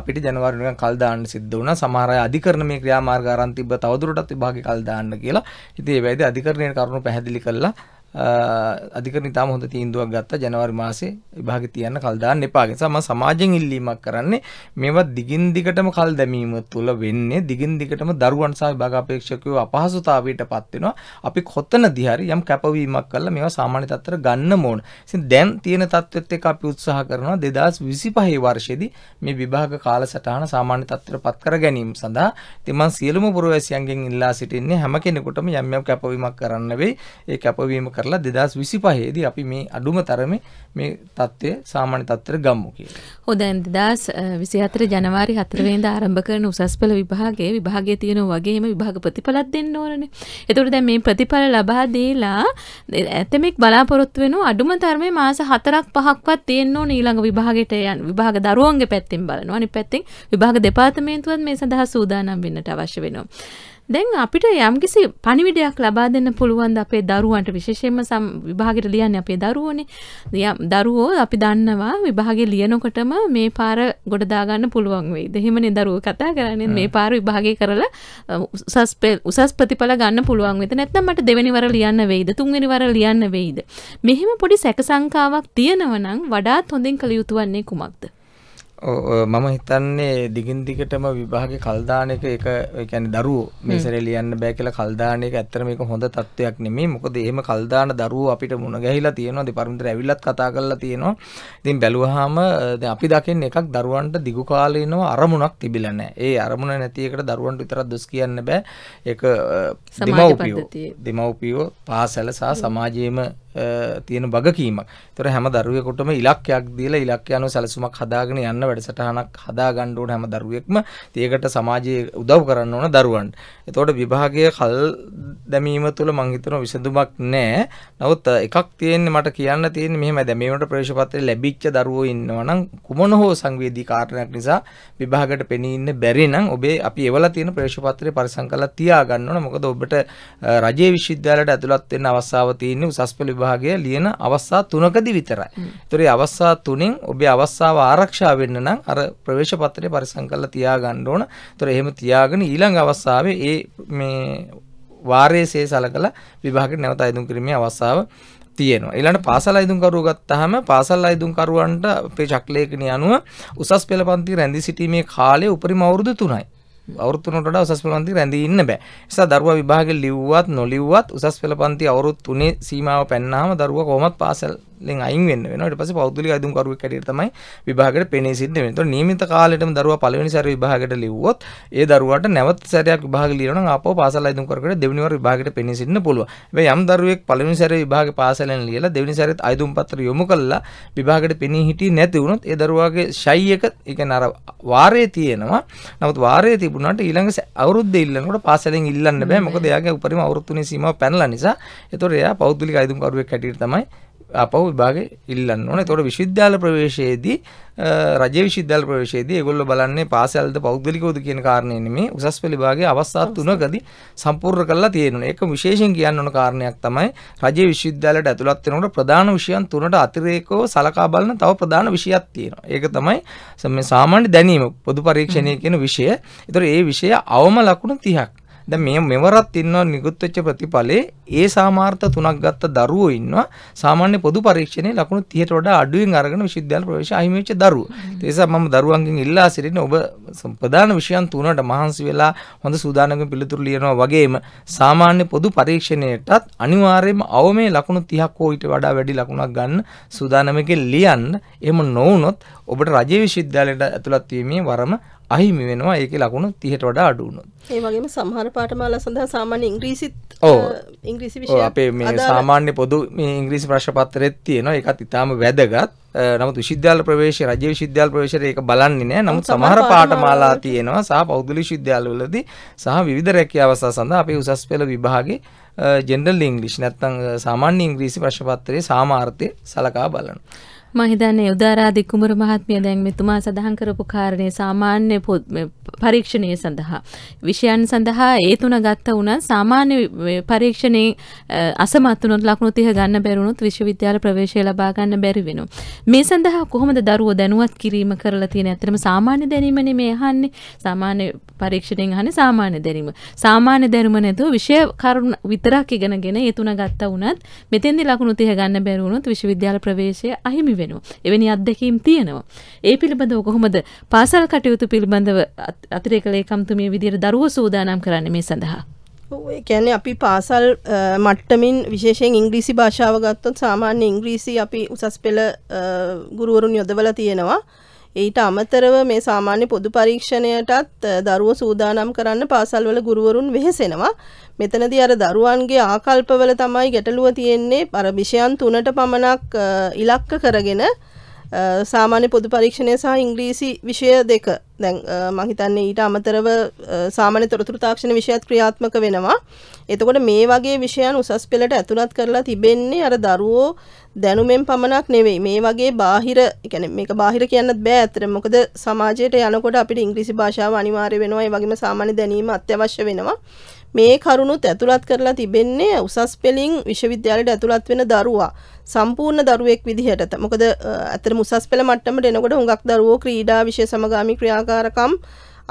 අපිට ජනවරනික කල්දාන්න සිද්ධ වුණ සමහරය අධිකරන මේ ක්‍රියාමාර්ගාරන්තිබ තවදුරටත් විභාග කල්දාන්න කියලා හිතේ වැයිද අධිකරණය කරුණු පැහැදිලි කරලා අධිකරණ ඉතාම හොඳ තීන්දුවක් ගත්තා ජනවාරි මාසේ විභාගෙ තියන්න කල් දාන්න එපා. ඒ නිසා මම සමාජයෙන් ඉල්ලීමක් කරන්නේ මේවා දිගින් දිගටම කල් දැමීම තුළ වෙන්නේ දිගින් දිගටම දරුවන් සහ විභාග අපේක්ෂකයෝ අපහසුතාවයටපත් වෙනවා. අපි කොතනදී හරි යම් කැපවීමක් කළා මේවා සාමාන්‍ය තත්ත්වර ගන්න ඕන. ඉතින් දැන් තියෙන තත්ත්වෙත් එක්ක අපි උත්සාහ කරනවා 2025 වර්ෂයේදී මේ විභාග කාලසටහන සාමාන්‍ය තත්ත්වරපත් කර ගැනීම සඳහා ඉතින් මම සියලුම පුරවැසියන්ගෙන් ඉල්ලා සිටින්නේ හැම කෙනෙකුටම යම් යම් කැපවීමක් කරන්න වෙයි. ඒ කැපවීම කරලා දෙදස් විසි පහේදී අපි මේ අඩුම තරම මේ තත්ත්වය සාමාන්‍ය තත්තර ගම්මු කිය. හොදැන් දෙදස් විසි අතර ජනවාරි හතරවේද ආරම්භ කරන උසස්පල විභාගේ විභාගය තියෙන වගේම විභාග ප්‍රතිඵලත් දෙන්න ඕනන. එතුට දැ මේ ප්‍රතිඵල ලබා දේලා ඇතමෙක් බලාපොරොත්තු වෙන අඩුම තරමේ මාස හතරක් පහක්වත් තියෙන්නෝ නීළඟ විභාගට යන් විභාග දරුවන්ගේ පැත්තිෙන් බලනවා අනි පැත්තිෙන් විභාග දෙපාර්තමේන්තුවත් මේ සඳහා සූදානම් වෙන්නට අවශ්‍ය වෙනවා. දැන් අපිට යම්කිසි පණිවිඩයක් ලබා දෙන්න පුළුවන් අපේ දරුවන්ට විශේෂයෙන්ම සම් විභාගෙට ලියන්නේ අපේ දරුවෝනේ. දරුවෝ අපි දන්නවා විභාගේ ලියනකොටම මේ පාර ගොඩ දාගන්න පුළුවන් වෙයිද? එහෙමනේ දරුවෝ කතා කරන්නේ මේ පාර විභාගේ කරලා උසස් උසස් ප්‍රතිඵල ගන්න පුළුවන් වෙයිද? නැත්නම් මට දෙවෙනි වර ලියන්න වෙයිද? තුන්වෙනි වර ලියන්න වෙයිද? මෙහෙම පොඩි සැකසංකාවක් තියෙනවා නම් වඩාත් හොඳින් කළ යුතු වන්නේ කුමක්ද? මම හිතන්නේ දිගින් දිගටම විභාගේ කල්දාන එක ඒක කියන්නේ දරුවෝ මේ සැරේ ලියන්න බෑ කියලා කල්දාන එක ඇත්තට මේක හොඳ තත්වයක් නෙමෙයි. මොකද එහෙම කල්දාන දරුවෝ අපිට මුණ ගැහිලා තියෙනවා. දෙපාර්තමේන්තර ඇවිල්ලත් කතා කරලා තියෙනවා. ඉතින් බැලුවාම දැන් අපි දකින්න එකක් දරුවන්ට දිගු කාලේනව අරමුණක් තිබිලා නැහැ. ඒ අරමුණ නැති එකට දරුවන්ට විතරක් දොස් කියන්න බෑ. ඒක දෙමව්පියෝ දෙමව්පියෝ පාසල සහ සමාජයේම තියෙන වගකීමක්. ඒතර හැම දරුවෙකුටම ඉලක්කයක් දීලා ඉලක්කය අනුව සැලසුමක් හදාගෙන යන්න වැඩසටහනක් හදා ගන්න ඕන හැම දරුවෙක්ම. ඒකට සමාජයේ උදව් කරන්න ඕන දරුවන්ට. එතකොට විභාගයේ කල් දැමීම තුළ මම හිතනවා විසඳුමක් නැහැ. නමුත් එකක් තියෙන්නේ මට කියන්න තියෙන්නේ මෙහෙමයි. දැන් මේවට ප්‍රවේශපත්‍රය ලැබිච්ච දරුවෝ ඉන්නවනම් කුමන හෝ සංවේදී කාරණයක් නිසා විභාගයට පෙනී ඉන්න බැරි නම් ඔබේ අපි එවලා තියෙන ප්‍රවේශපත්‍රය පරිසම් කරලා තියාගන්න ඕන. මොකද ඔබට රජයේ විශ්වවිද්‍යාලයට ඇතුළත් වෙන්න අවස්ථාව තියෙන්නේ උසස් පෙළ විභාගය ලියන අවස්ථා තුනකදී විතරයි. ඒතර අවස්ථා තුනෙන් ඔබේ අවස්ථාව ආරක්ෂා වෙන්න නම් අර ප්‍රවේශ පත්‍රය පරිසම් කරලා තියාගන්න ඕන. ඒතර එහෙම තියාගෙන ඊළඟ අවස්ථාවේ ඒ මේ වාරයේ සේ සලකලා විභාගයට නැවත අයදුම් කිරීමේ අවස්ථාව තියෙනවා. ඊළඟට පාසල් අයිදුම්කරුවෝ ගත්තාම පාසල් අයිදුම්කරුවන්ට අපේ චක්‍රලේඛනය අනුව උසස් පෙළ පන්ති රැඳී සිටීමේ කාලය උපරිම අවුරුදු 3යි. අවුරුදු තුනට වඩා උසස් පෙළ පන්ති රැඳී ඉන්න බෑ. නිසා දරුවා විභාගෙ ලිව්වත් නොලිව්වත් උසස් පෙළ පන්ති අවුරුදු තුනේ සීමාව පැන්නාම දරුවා කොහොමවත් පාසල් ෙන් අයින් වන්න ට පස පෞද්ලි අදුම් කරුව කැට තමයි විභාගට පෙනේ සිද වෙන නීමිත කාලටම දරුව පලවෙනි සැර විභාගට ලිවොත් ඒ දරුවට නැවත් සැරයක් විභාග ලියන අප පාසල් අයිතුම් කරට දෙවනිවර විභාගට පෙනසින්න පුළුව යම් දරුවෙක් පලවෙනි සැර විභාග පාසලෙන් ලියලා දෙවනි සැරත් අයිතුම් පත්‍ර යොමු කල්ලා විභාගට පෙනී හිටි නැතිවුණොත් ඒ දරුවාගේ ශයියක එක නර වාරය තියෙනවා නමුත් වාරය තිබුණට ඊළඟ අවුද්ද ඉල්ලන්නට පාසලෙන් ඉල්ලන්න බෑ මොක දෙයාගේ උපරිම අවුත්තුනේ සීම පැනල නිසා එතොර එයා පෞද්ලි අයිතුම් කරුවක් කැටිර තමයි අපහු විභාගේ ඉල්ලන්න ඕනේ. ඒතකොට විශ්වවිද්‍යාල ප්‍රවේශයේදී රජයේ විශ්වවිද්‍යාල ප්‍රවේශයේදී ඒගොල්ලෝ බලන්නේ පාසල්ද පෞද්ගලිකවද කියන කාරණේ නෙමෙයි. උසස් පෙළ විභාගයේ අවස්ථා තුනකදී සම්පූර්ණ කරලා තියෙනුනේ. ඒක විශේෂයෙන් කියන්න ඕන කාරණයක් තමයි රජයේ විශ්වවිද්‍යාලයට ඇතුළත් වෙනකොට ප්‍රධාන විෂයන් තුනට අතිරේකව සලකා බලන තව ප්‍රධාන විෂයක් තියෙනවා. ඒක තමයි මේ සාමාන්‍ය දැනීම පොදු පරීක්ෂණය කියන විෂය. ඒතකොට ඒ විෂය අවම ලකුණු 30ක්. දැන් මේ මෙවරත් ඉන්නවා නිකුත් වෙච්ච ප්‍රතිඵලේ ඒ සාමාර්ථ තුනක් ගත්ත දරුවෝ ඉන්නවා සාමාන්‍ය පොදු පරීක්ෂණයේ ලකුණු 30ට වඩා අඩුවෙන් අරගෙන විශ්වවිද්‍යාල ප්‍රවේශ අහිමි වෙච්ච දරුවෝ. ඒ නිසා මම දරුවන්ගෙන් ඉල්ලා සිටින්නේ ඔබ ප්‍රධාන විෂයන් තුනට මහන්සි වෙලා හොඳ සූදානම්කින් පිළිතුරු ලියනවා වගේම සාමාන්‍ය පොදු පරීක්ෂණයටත් අනිවාර්යයෙන්ම අවමේ ලකුණු 30ක් හෝ ඊට වඩා වැඩි ලකුණක් ගන්න සූදානමකින් ලියන්න. එහෙම නොවුනොත් ඔබට රජයේ විශ්වවිද්‍යාලයට ඇතුළත් වීමේ වරම අහිමි වෙනවා ඒකේ ලකුණු 30ට වඩා අඩු වුණොත්. ඒ වගේම සමහර පාටමාල සඳහා සාමාන්‍ය ඉංග්‍රීසිත් ඕ ඉංග්‍රීසි විෂය අපේ මේ සාමාන්‍ය පොදු මේ ඉංග්‍රීසි ප්‍රශ්න පත්‍රෙත් තියෙනවා ඒකත් ඉතාම වැදගත් නමුත් විශ්වවිද්‍යාල ප්‍රවේශය රජ්‍ය විශ්වවිද්‍යාල ප්‍රවේශයට ඒක බලන්නේ නැහැ නමුත් සමහර පාඨමාලා තියෙනවා සහ පෞද්ගලික විශ්වවිද්‍යාලවලදී සහ විවිධ රැකියාවසා සඳහා අපේ උසස් පෙළ විභාගේ ජෙනරල් ඉංග්‍රීසි නැත්නම් සාමාන්‍ය ඉංග්‍රීසි ප්‍රශ්න පත්‍රයේ සාමාර්ථය සලකා බලනවා මම හිතන්නේ උදාරාදි කුමරු මහත්මිය දැන් මෙතුමා සඳහන් කරපු කාරණේ සාමාන්‍ය පරීක්ෂණය සඳහා විෂයන් සඳහා ඒ තුන ගත්ත උනත් සාමාන්‍ය පරීක්ෂණේ අසමත් වුණොත් ලකුණු 30 ගන්න බැරුණොත් විශ්වවිද්‍යාල ප්‍රවේශය ලබා ගන්න බැරි වෙනවා. මේ සඳහා කොහොමද දරුවෝ දැනුවත් කිරීම කරලා තියෙන්නේ? ඇත්තටම සාමාන්‍ය දැනීමනේ මේ අහන්නේ. සාමාන්‍ය පරීක්ෂණෙන් අහන්නේ සාමාන්‍ය දැනීම. සාමාන්‍ය දැනුම නැතුව විෂය කරුණු විතරක් ඉගෙනගෙන ඒ තුන ගත්ත උනත් මෙතෙන්දී ලකුණු 30 ගන්න බැරි වුණොත් විශ්වවිද්‍යාල ප්‍රවේශය අහිමි වෙනවා. එවැනි අත්දැකීම් තියෙනවා. ඒ පිළිබඳව කොහොමද පාසල් කටයුතු පිළිබඳව අතිරේක ලේකම්තුමිය විදිහට දරුවෝ සූදානම් කරන්නේ මේ සඳහා? ඒ කියන්නේ අපි පාසල් මට්ටමින් විශේෂයෙන් ඉංග්‍රීසි භාෂාව ගත්තොත් සාමාන්‍ය ඉංග්‍රීසි අපි උසස් පෙළ ගුරුවරුන් යොදවලා තියෙනවා. ඊට අමතරව මේ සාමාන්‍ය පොදු පරීක්ෂණයටත් දරුවෝ සූදානම් කරන්න පාසල්වල ගුරුවරුන් වෙහෙසෙනවා. මෙතනදී අර දරුවන්ගේ ආකල්පවල තමයි ගැටලුව තියෙන්නේ. අර විෂයන් තුනට පමණක් ඉලක්ක කරගෙන සාමාන්‍ය පොදු පරීක්ෂණය සහ ඉංග්‍රීසි විෂය දෙක දැන් මහිතන්නේ ඊට අමතරව සාමාන්‍ය තොරතුරු තාක්ෂණ විෂයත් ක්‍රියාත්මක වෙනවා. එතකොට මේ වගේ විෂයන් උසස් පෙළට ඇතුළත් කරලා තිබෙන්නේ අර දරුවෝ දැනුමෙන් පමණක් නෙවෙයි. මේ වගේ බාහිර කියන්නේ මේක බාහිර කියන්නත් බෑ අතර. මොකද සමාජයට යනකොට අපිට ඉංග්‍රීසි භාෂාව අනිවාර්ය වෙනවා. ඒ වගේම සාමාන්‍ය දැනීම අත්‍යවශ්‍ය වෙනවා. මේ කරුණුත් ඇතුළත් කරලා තිබෙන්නේ උසස් පෙළින් විශ්වවිද්‍යාලයට ඇතුළත් වෙන දරුවා. සම්පූර්ණ දරුවෙක් විදිහට මොකද ඇතර මුසස් පෙළ මට්ටමට එනකොට හුඟක් දරුවෝ ක්‍රීඩා විෂය සමගාමී ක්‍රියාකාරකම්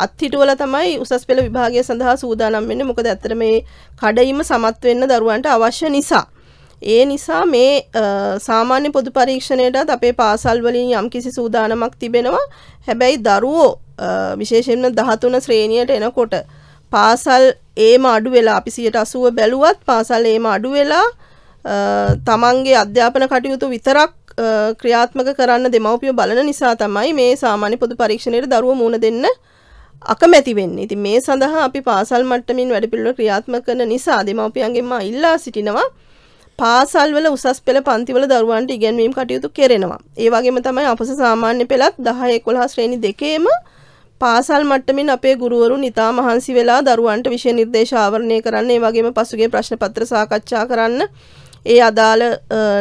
අත්හිටුවල තමයි උසස් පෙළ විභාගය සඳහා සූදානම් වෙන්නේ මොකද ඇත්තට මේ කඩයිම සමත් වෙන්න දරුවන්ට අවශ්‍ය නිසා. ඒ නිසා මේ සාමාන්‍ය පොදු පරීක්ෂණයටත් අපේ පාසල් වලින් යම්කිසි සූදානමක් තිබෙනවා. හැබැයි දරුවෝ විශේෂයෙන්ම 13 ශ්‍රේණියට එනකොට පාසල් ඒම අඩු වෙලා අපි 80 බැලුවත් පාසල් ඒම අඩු වෙලා තමන්ගේ අධ්‍යාපන කටයුතු විතරක් ක්‍රියාත්මක කරන්න දෙමව්පිය බලන නිසා තමයි මේ සාමාන්‍ය පොදු පරීක්ෂණයට දරුව මුණ දෙන්න අකමැති වෙන්නේ. ඉතින් මේ සඳහා අපි පාසල් මට්ටමින් වැඩ පිළිවෙල ක්‍රියාත්මක කරන නිසා දෙමව්පියන්ගෙන්ම ඉල්ලා සිටිනවා පාසල්වල උසස් පෙළ පන්තිවල දරුවන්ට ඉගැන්වීම් කටයුතු කෙරෙනවා. ඒ වගේම තමයි අපස සාමාන්‍ය පෙළත් 10 11 ශ්‍රේණි දෙකේම පාසල් මට්ටමින් අපේ ගුරුවරුන් ඉතා මහන්සි වෙලා දරුවන්ට විෂය නිර්දේශ ආවරණය කරන්න, ඒ වගේම පසුගිය ප්‍රශ්න පත්‍ර සාකච්ඡා කරන්න ඒ අදාළ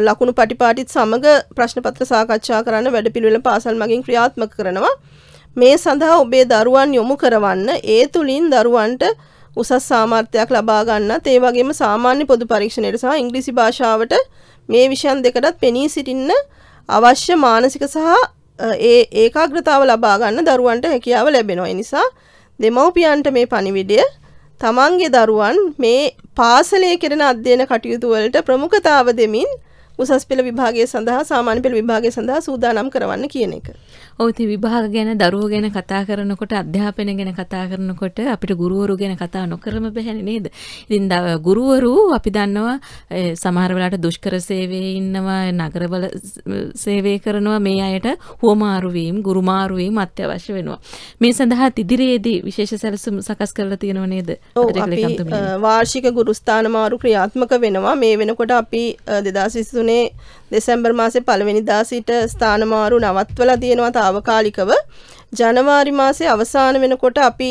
ලකුණු පටිපාටිත් සමඟ ප්‍රශ්නපත්‍ර සාකච්ඡා කරන්න වැඩපිළිවෙල පාසල් මගින් ක්‍රියාත්මක කරනවා. මේ සඳහා ඔබේ දරුවන් යොමු කරවන්න ඒ තුළින් දරුවන්ට උසස් සාමාර්ථයක් ලබා ගන්නත් ඒ වගේම සාමාන්‍ය පොදු පරීක්ෂණයට සහ ඉංග්‍රීසි භාෂාවට මේ විෂයන් දෙකටත් පෙනී සිටින්න අවශ්‍ය මානසික සහ ඒ ඒකාග්‍රතාව ලබා ගන්න දරුවන්ට හැකියාව ලැබෙනවා. ඒ නිසා දෙමව්පියන්ට මේ පණිවිඩය තමන්ගේ දරුවන් මේ පාසලේ කෙරෙන අධ්‍යයන කටයුතු වලට ප්‍රමුඛතාව දෙමින් උසස් පෙළ විභාගය සඳහා සාමාන්‍ය පෙළ විභාගය සඳහා සූදානම් කරවන්න කියන එක. ඔවති විභාග ගැන දරුව ගැන කතා කරනකොට අධ්‍යාපනය ගැන කතා කරනකොට අපිට ගුරුවරු ගැන කතා නොකරම බැහැනි නේද ඉතින් ගුරුවරු අපි දන්නවා සමහර වෙලාවට දුෂ්කර සේවයේ ඉන්නවා නගරවල සේවය කරනවා මේ අයට හුවමාරු වීම ගුරුමාරු වීම අත්‍යවශ්‍ය වෙනවා මේ සඳහා ඉදිරියේදී විශේෂ සැලසුම් සකස් කරලා තියෙනව නේද වාර්ෂික ගුරුස්ථාන මාරු ක්‍රියාත්මක වෙනවා මේ වෙනකොට අපි 2023 දෙසැම්බර් මාසේ පළවෙනිදා සිට ස්ථානමාරු නවත්වලා තියෙනවා తాවකාලිකව. ජනවාරි මාසේ අවසාන වෙනකොට අපි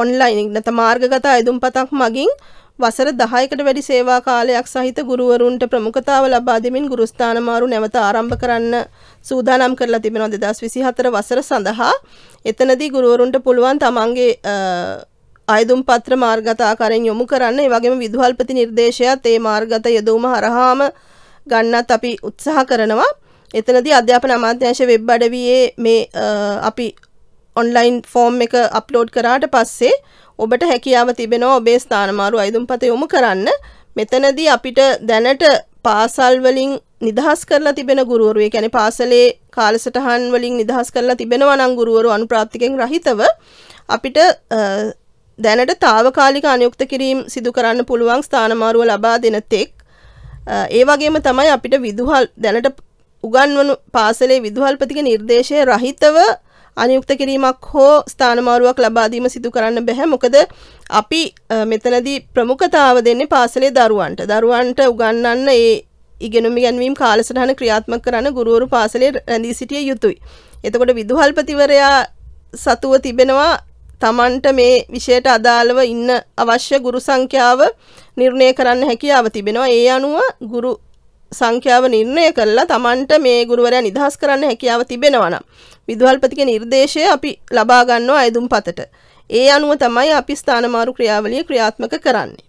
ඔන්ලයින් නැත්නම් මාර්ගගත අයදුම්පතක් මගින් වසර 10කට වැඩි සේවා කාලයක් සහිත ගුරුවරුන්ට ප්‍රමුඛතාව ලබා දෙමින් ගුරුස්ථානමාරු නැවත ආරම්භ කරන්න සූදානම් කරලා තිබෙනවා 2024 වසර සඳහා. එතනදී ගුරුවරුන්ට පුළුවන් තමන්ගේ අයදුම් පත්‍ර මාර්ගතාකාරයෙන් යොමු කරන්න ඒ වගේම විදුහල්පති නිර්දේශයත් ඒ මාර්ගත යෙදවීම හරහාම ගන්නත් අපි උත්සාහ කරනවා එතනදී අධ්‍යාපන අමාත්‍යාංශ වෙබ් අඩවියේ මේ අපි ඔන්ලයින් ෆෝම් එක අප්ලෝඩ් කරාට පස්සේ ඔබට හැකියාව තිබෙනවා ඔබේ ස්ථානමාරු අයිදුම්පත යොමු කරන්න මෙතනදී අපිට දැනට පාසල් වලින් නිදහස් කරලා තිබෙන ගුරුවරු ඒ කියන්නේ පාසලේ කාලසටහන් වලින් නිදහස් කරලා තිබෙනවා නම් ගුරුවරු අනුප්‍රාප්තිකෙන් රහිතව අපිට දැනට తాවකාලික අනුයුක්ත කිරීම සිදු කරන්න පුළුවන් ස්ථානමාරුව ලබා දෙන තෙක් ඒ වගේම තමයි අපිට විදුහල් දැනට උගන්වනු පාසලේ විදුහල්පතික නිර්දේශය රහිතව අනියුක්ත කිරීමක් හෝ ස්ථානමාරුවක් ලබාදීම සිදු කරන්න බැහැ මොකද අපි මෙතනදී ප්‍රමුඛතාව දෙන්නේ පාසලේ දරුවන්ට දරුවන්ට උගන්වන්න ඒ ඉගෙනුම ගැන්වීම් කාලසටහන ක්‍රියාත්මක කරන්න ගුරුවරු පාසලේ රැඳී සිටිය යුතුයි. එතකොට විදුහල්පතිවරයා සතුව තිබෙනවා තමන්ට මේ විෂයට අදාළව ඉන්න අවශ්‍ය ගුරු සංඛ්‍යාව නිර්ණය කරන්න හැකියාව තිබෙනවා. ඒ අනුව ගුරු සංඛ්‍යාව නිර්ණය කරලා තමන්ට මේ ගුරුවරයා නිදහස් කරන්න හැකියාව තිබෙනවා නම් විදුහල්පතිගේ නිර්දේශය අපි ලබා ගන්නවා අයදුම්පතට. ඒ අනුව තමයි අපි ස්ථානමාරු ක්‍රියාවලිය ක්‍රියාත්මක කරන්නේ.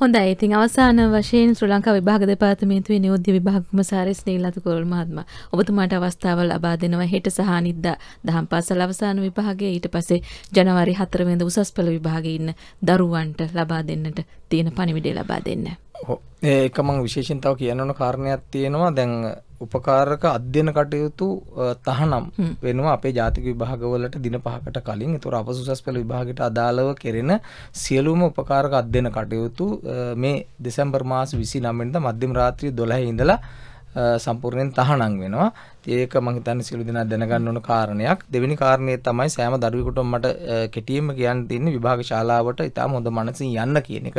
හොඳයි ඉතින් අවසාන වශයෙන් ශ්‍රී ලංකා විභාග දෙපාර්තමේන්තුවේ නියෝජ්‍ය විභාගම සාරස් නීලතු කෝරල් මහත්මයා ඔබතුමාට අවස්ථාව ලබා දෙනවා හෙට සහ අනිද්දා දහම් පාසල් අවසාන විභාගයේ ඊට පස්සේ ජනවාරි 4 වෙනිදා උසස් පෙළ විභාගයේ ඉන්න දරුවන්ට ලබා දෙන්නට තියෙන පණිවිඩය ලබා දෙන්න. ඒක මම විශේෂයෙන් තව කියන්න ඕන කාරණයක් තියෙනවා දැන් උපකාරක අධ්‍යන කටයුතු තහනම් වෙනවා අපේ ජාතික විභාගවලට දින පහකට කලින් තුර අප සුසස් පෙළ විභාගට අදාළව කෙරෙන සියලුම උපකාරක අධ්‍යන කටයුතු මේ දෙසැම්බර් මාස විසි නමෙන්ට මධ්‍යම රාත්‍රී දොළහ ඉඳලා සම්පූර්ණයෙන් තහනම් වෙනවා. ඒක මම හිතන්නේ සියලු දෙනා දැනගන්න ඕන කාරණයක්. දෙවෙනි කාරණේ තමයි සෑම දරුවෙකුටම මට කෙටියෙන්ම කියන්න තියෙන්නේ විභාග ශාලාවට ඊටාම හොඳ මනසින් යන්න කියන එක.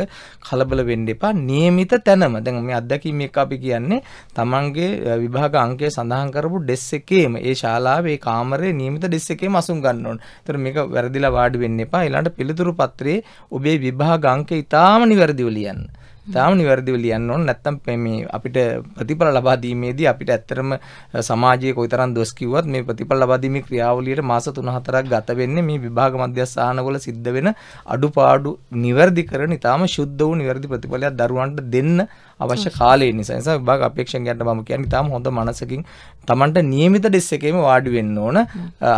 කලබල වෙන්න එපා. නියමිත තැනම. දැන් මේ අත්දැකීම් එක අපි කියන්නේ Tamanගේ විභාග අංකය සඳහන් කරපු ඩෙස්ක් එකේම ඒ ශාලාවේ කාමරේ නියමිත ඩෙස්ක් එකේම අසුන් ගන්න ඕන. ඒතර මේක වැරදිලා වාඩි වෙන්න එපා. ඊළඟට පිළිතුරු පත්‍රයේ ඔබේ විභාග අංකය ඊටාම නිවැරදිව ලියන්න. තාම නිවැරදිව ලියන්න ඕන නැත්තම් මේ අපිට ප්‍රතිඵල ලබා දීමේදී අපිට ඇත්තටම සමාජයේ කොයිතරම් දොස් කිව්වත් මේ ප්‍රතිඵල ලබා දීමේ ක්‍රියාවලියට මාස 3-4ක් ගත වෙන්නේ මේ විභාග මධ්‍යස්ථානවල සිද්ධ වෙන අඩුපාඩු නිවැරදි කරන ඊටාම ශුද්ධ වූ නිවැරදි ප්‍රතිඵලයක් දරුවන්ට දෙන්න අවශ්‍ය කාලේ නිසා නිසා විභාග අපේක්ෂකයන්ට මම කියන්නේ තාම හොඳ මනසකින් Tamanට නියමිත ඩෙස් එකේම වාඩි වෙන්න ඕන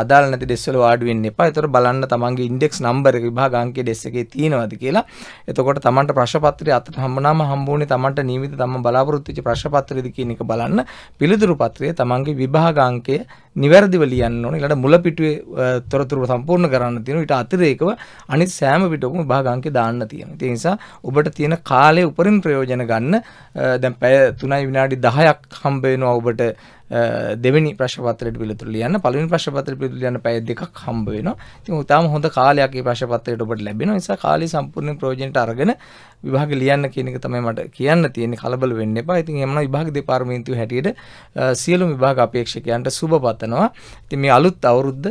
අදාළ නැති ඩෙස් වල වාඩි වෙන්න එපා. ඒතර බලන්න Tamanගේ ඉන්ඩෙක්ස් නම්බර් එක විභාග අංකයේ ඩෙස් එකේ තියෙනවද කියලා. එතකොට Tamanට ප්‍රශ්න පත්‍රය අතට හම්බුනාම හම්බුනේ Tamanට නියමිත Taman බලාපොරොත්තු වෙච්ච ප්‍රශ්න පත්‍රයද කියන එක බලන්න. පිළිතුරු පත්‍රය Tamanගේ විභාග අංකය නිවැරදිව ලියන්න ඕනේ ඊළඟ මුල පිටුවේ තොරතුරු සම්පූර්ණ කරන්න තියෙනවා ඊට අතිරේකව අනිත් සෑම පිටුවකම විභාග අංක දාන්න තියෙනවා ඒ නිසා ඔබට තියෙන කාලය උපරිම ප්‍රයෝජන ගන්න දැන් පැය 3යි විනාඩි 10ක් හම්බ වෙනවා ඔබට දෙවැනි ප්‍රශ්පත්‍රයට පිළිතුරු ලියන්න පළවෙනි ප්‍රශ්පත්‍රයට පිළිතුරු ලියන්න පැය දෙකක් හම්බ වෙනවා. ඉතින් උතාම හොඳ කාලයක් මේ ප්‍රශ්පත්‍රයට ඔබට ලැබෙනවා. නිසා කාලය සම්පූර්ණ ප්‍රයෝජනට අරගෙන විභාග ලියන්න කියන එක තමයි මට කියන්න තියෙන්නේ. කලබල වෙන්න එපා. ඉතින් එමනම් විභාග දෙපාර්තමේන්තුව හැටියට සියලුම විභාග අපේක්ෂකයන්ට සුබ පතනවා. ඉතින් මේ අලුත් අවුරුද්ද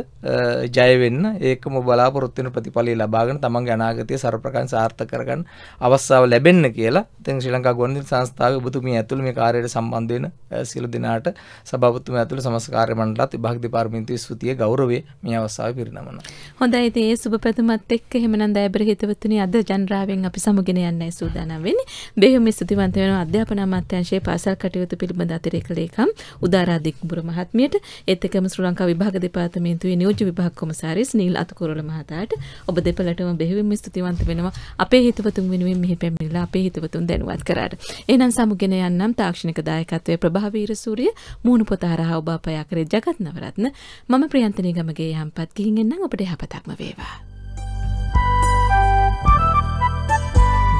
ජය වෙන්න ඒකම බලාපොරොත්තු වෙන ප්‍රතිඵලය ලබාගෙන තමන්ගේ අනාගතය සර්ප්‍රකාශ සාර්ථක කරගන්න අවස්ථාව ලැබෙන්න කියලා. ඉතින් ශ්‍රී ලංකා ගුවන්විදුලි සංස්ථාවේ ඔබතුමිය ඇතුළු මේ කාර්යයට සම්බන්ධ වෙන සියලු දෙනාට සභාපතිතුම ඇතුළු සමස්ත කාර්ය මණ්ඩලත් විභාග දෙපාර්තමේන්තුවේ ස්තුතිය ගෞරවය මේ අවස්ථාවේ පිරිනමනවා. හොඳයි ඉතින් ඒ සුබ පැතුමත් එක්ක එහෙමනම් දයබර හිතවතුනි අද ජනරාවෙන් අපි සමුගෙන යන්නයි සූදානම් වෙන්නේ. දෙහිම ස්තුතිවන්ත වෙනවා අධ්‍යාපන අමාත්‍යාංශයේ පාසල් කටයුතු පිළිබඳ අතිරේක ලේකම් උදාරාදික් බුර මහත්මියට ඒත් එක්කම ශ්‍රී ලංකා විභාග දෙපාර්තමේන්තුවේ නියෝජ්‍ය විභාග කොමසාරිස් නිල් අතුකරුවල මහතාට ඔබ දෙපළටම බෙහෙවින්ම ස්තුතිවන්ත වෙනවා අපේ හිතවතුන් වෙනුවෙන් මෙහි පැමිණිලා අපේ හිතවතුන් දැනුවත් කරාට. එහෙනම් සමුගෙන යන්නම් තාක්ෂණික දායකත්වයේ ප්‍රභාවීර සූරිය මූණ කුණු පොත හරහා ඔබ අපයා කරේ ජගත් නවරත්න මම ප්‍රියන්තනී ගමගේ යම්පත් ගිහින් එන්නම් ඔබට යහපතක්ම වේවා.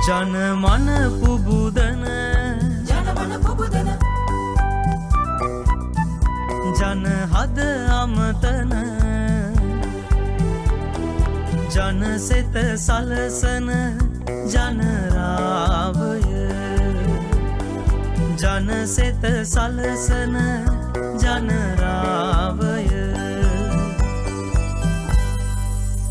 ජනමන පුබුදන ජනමන පුබුදන ජන හද අමතන ජනසෙත සලසන ජනරාවය ජනසෙත සලසන ජනරාවය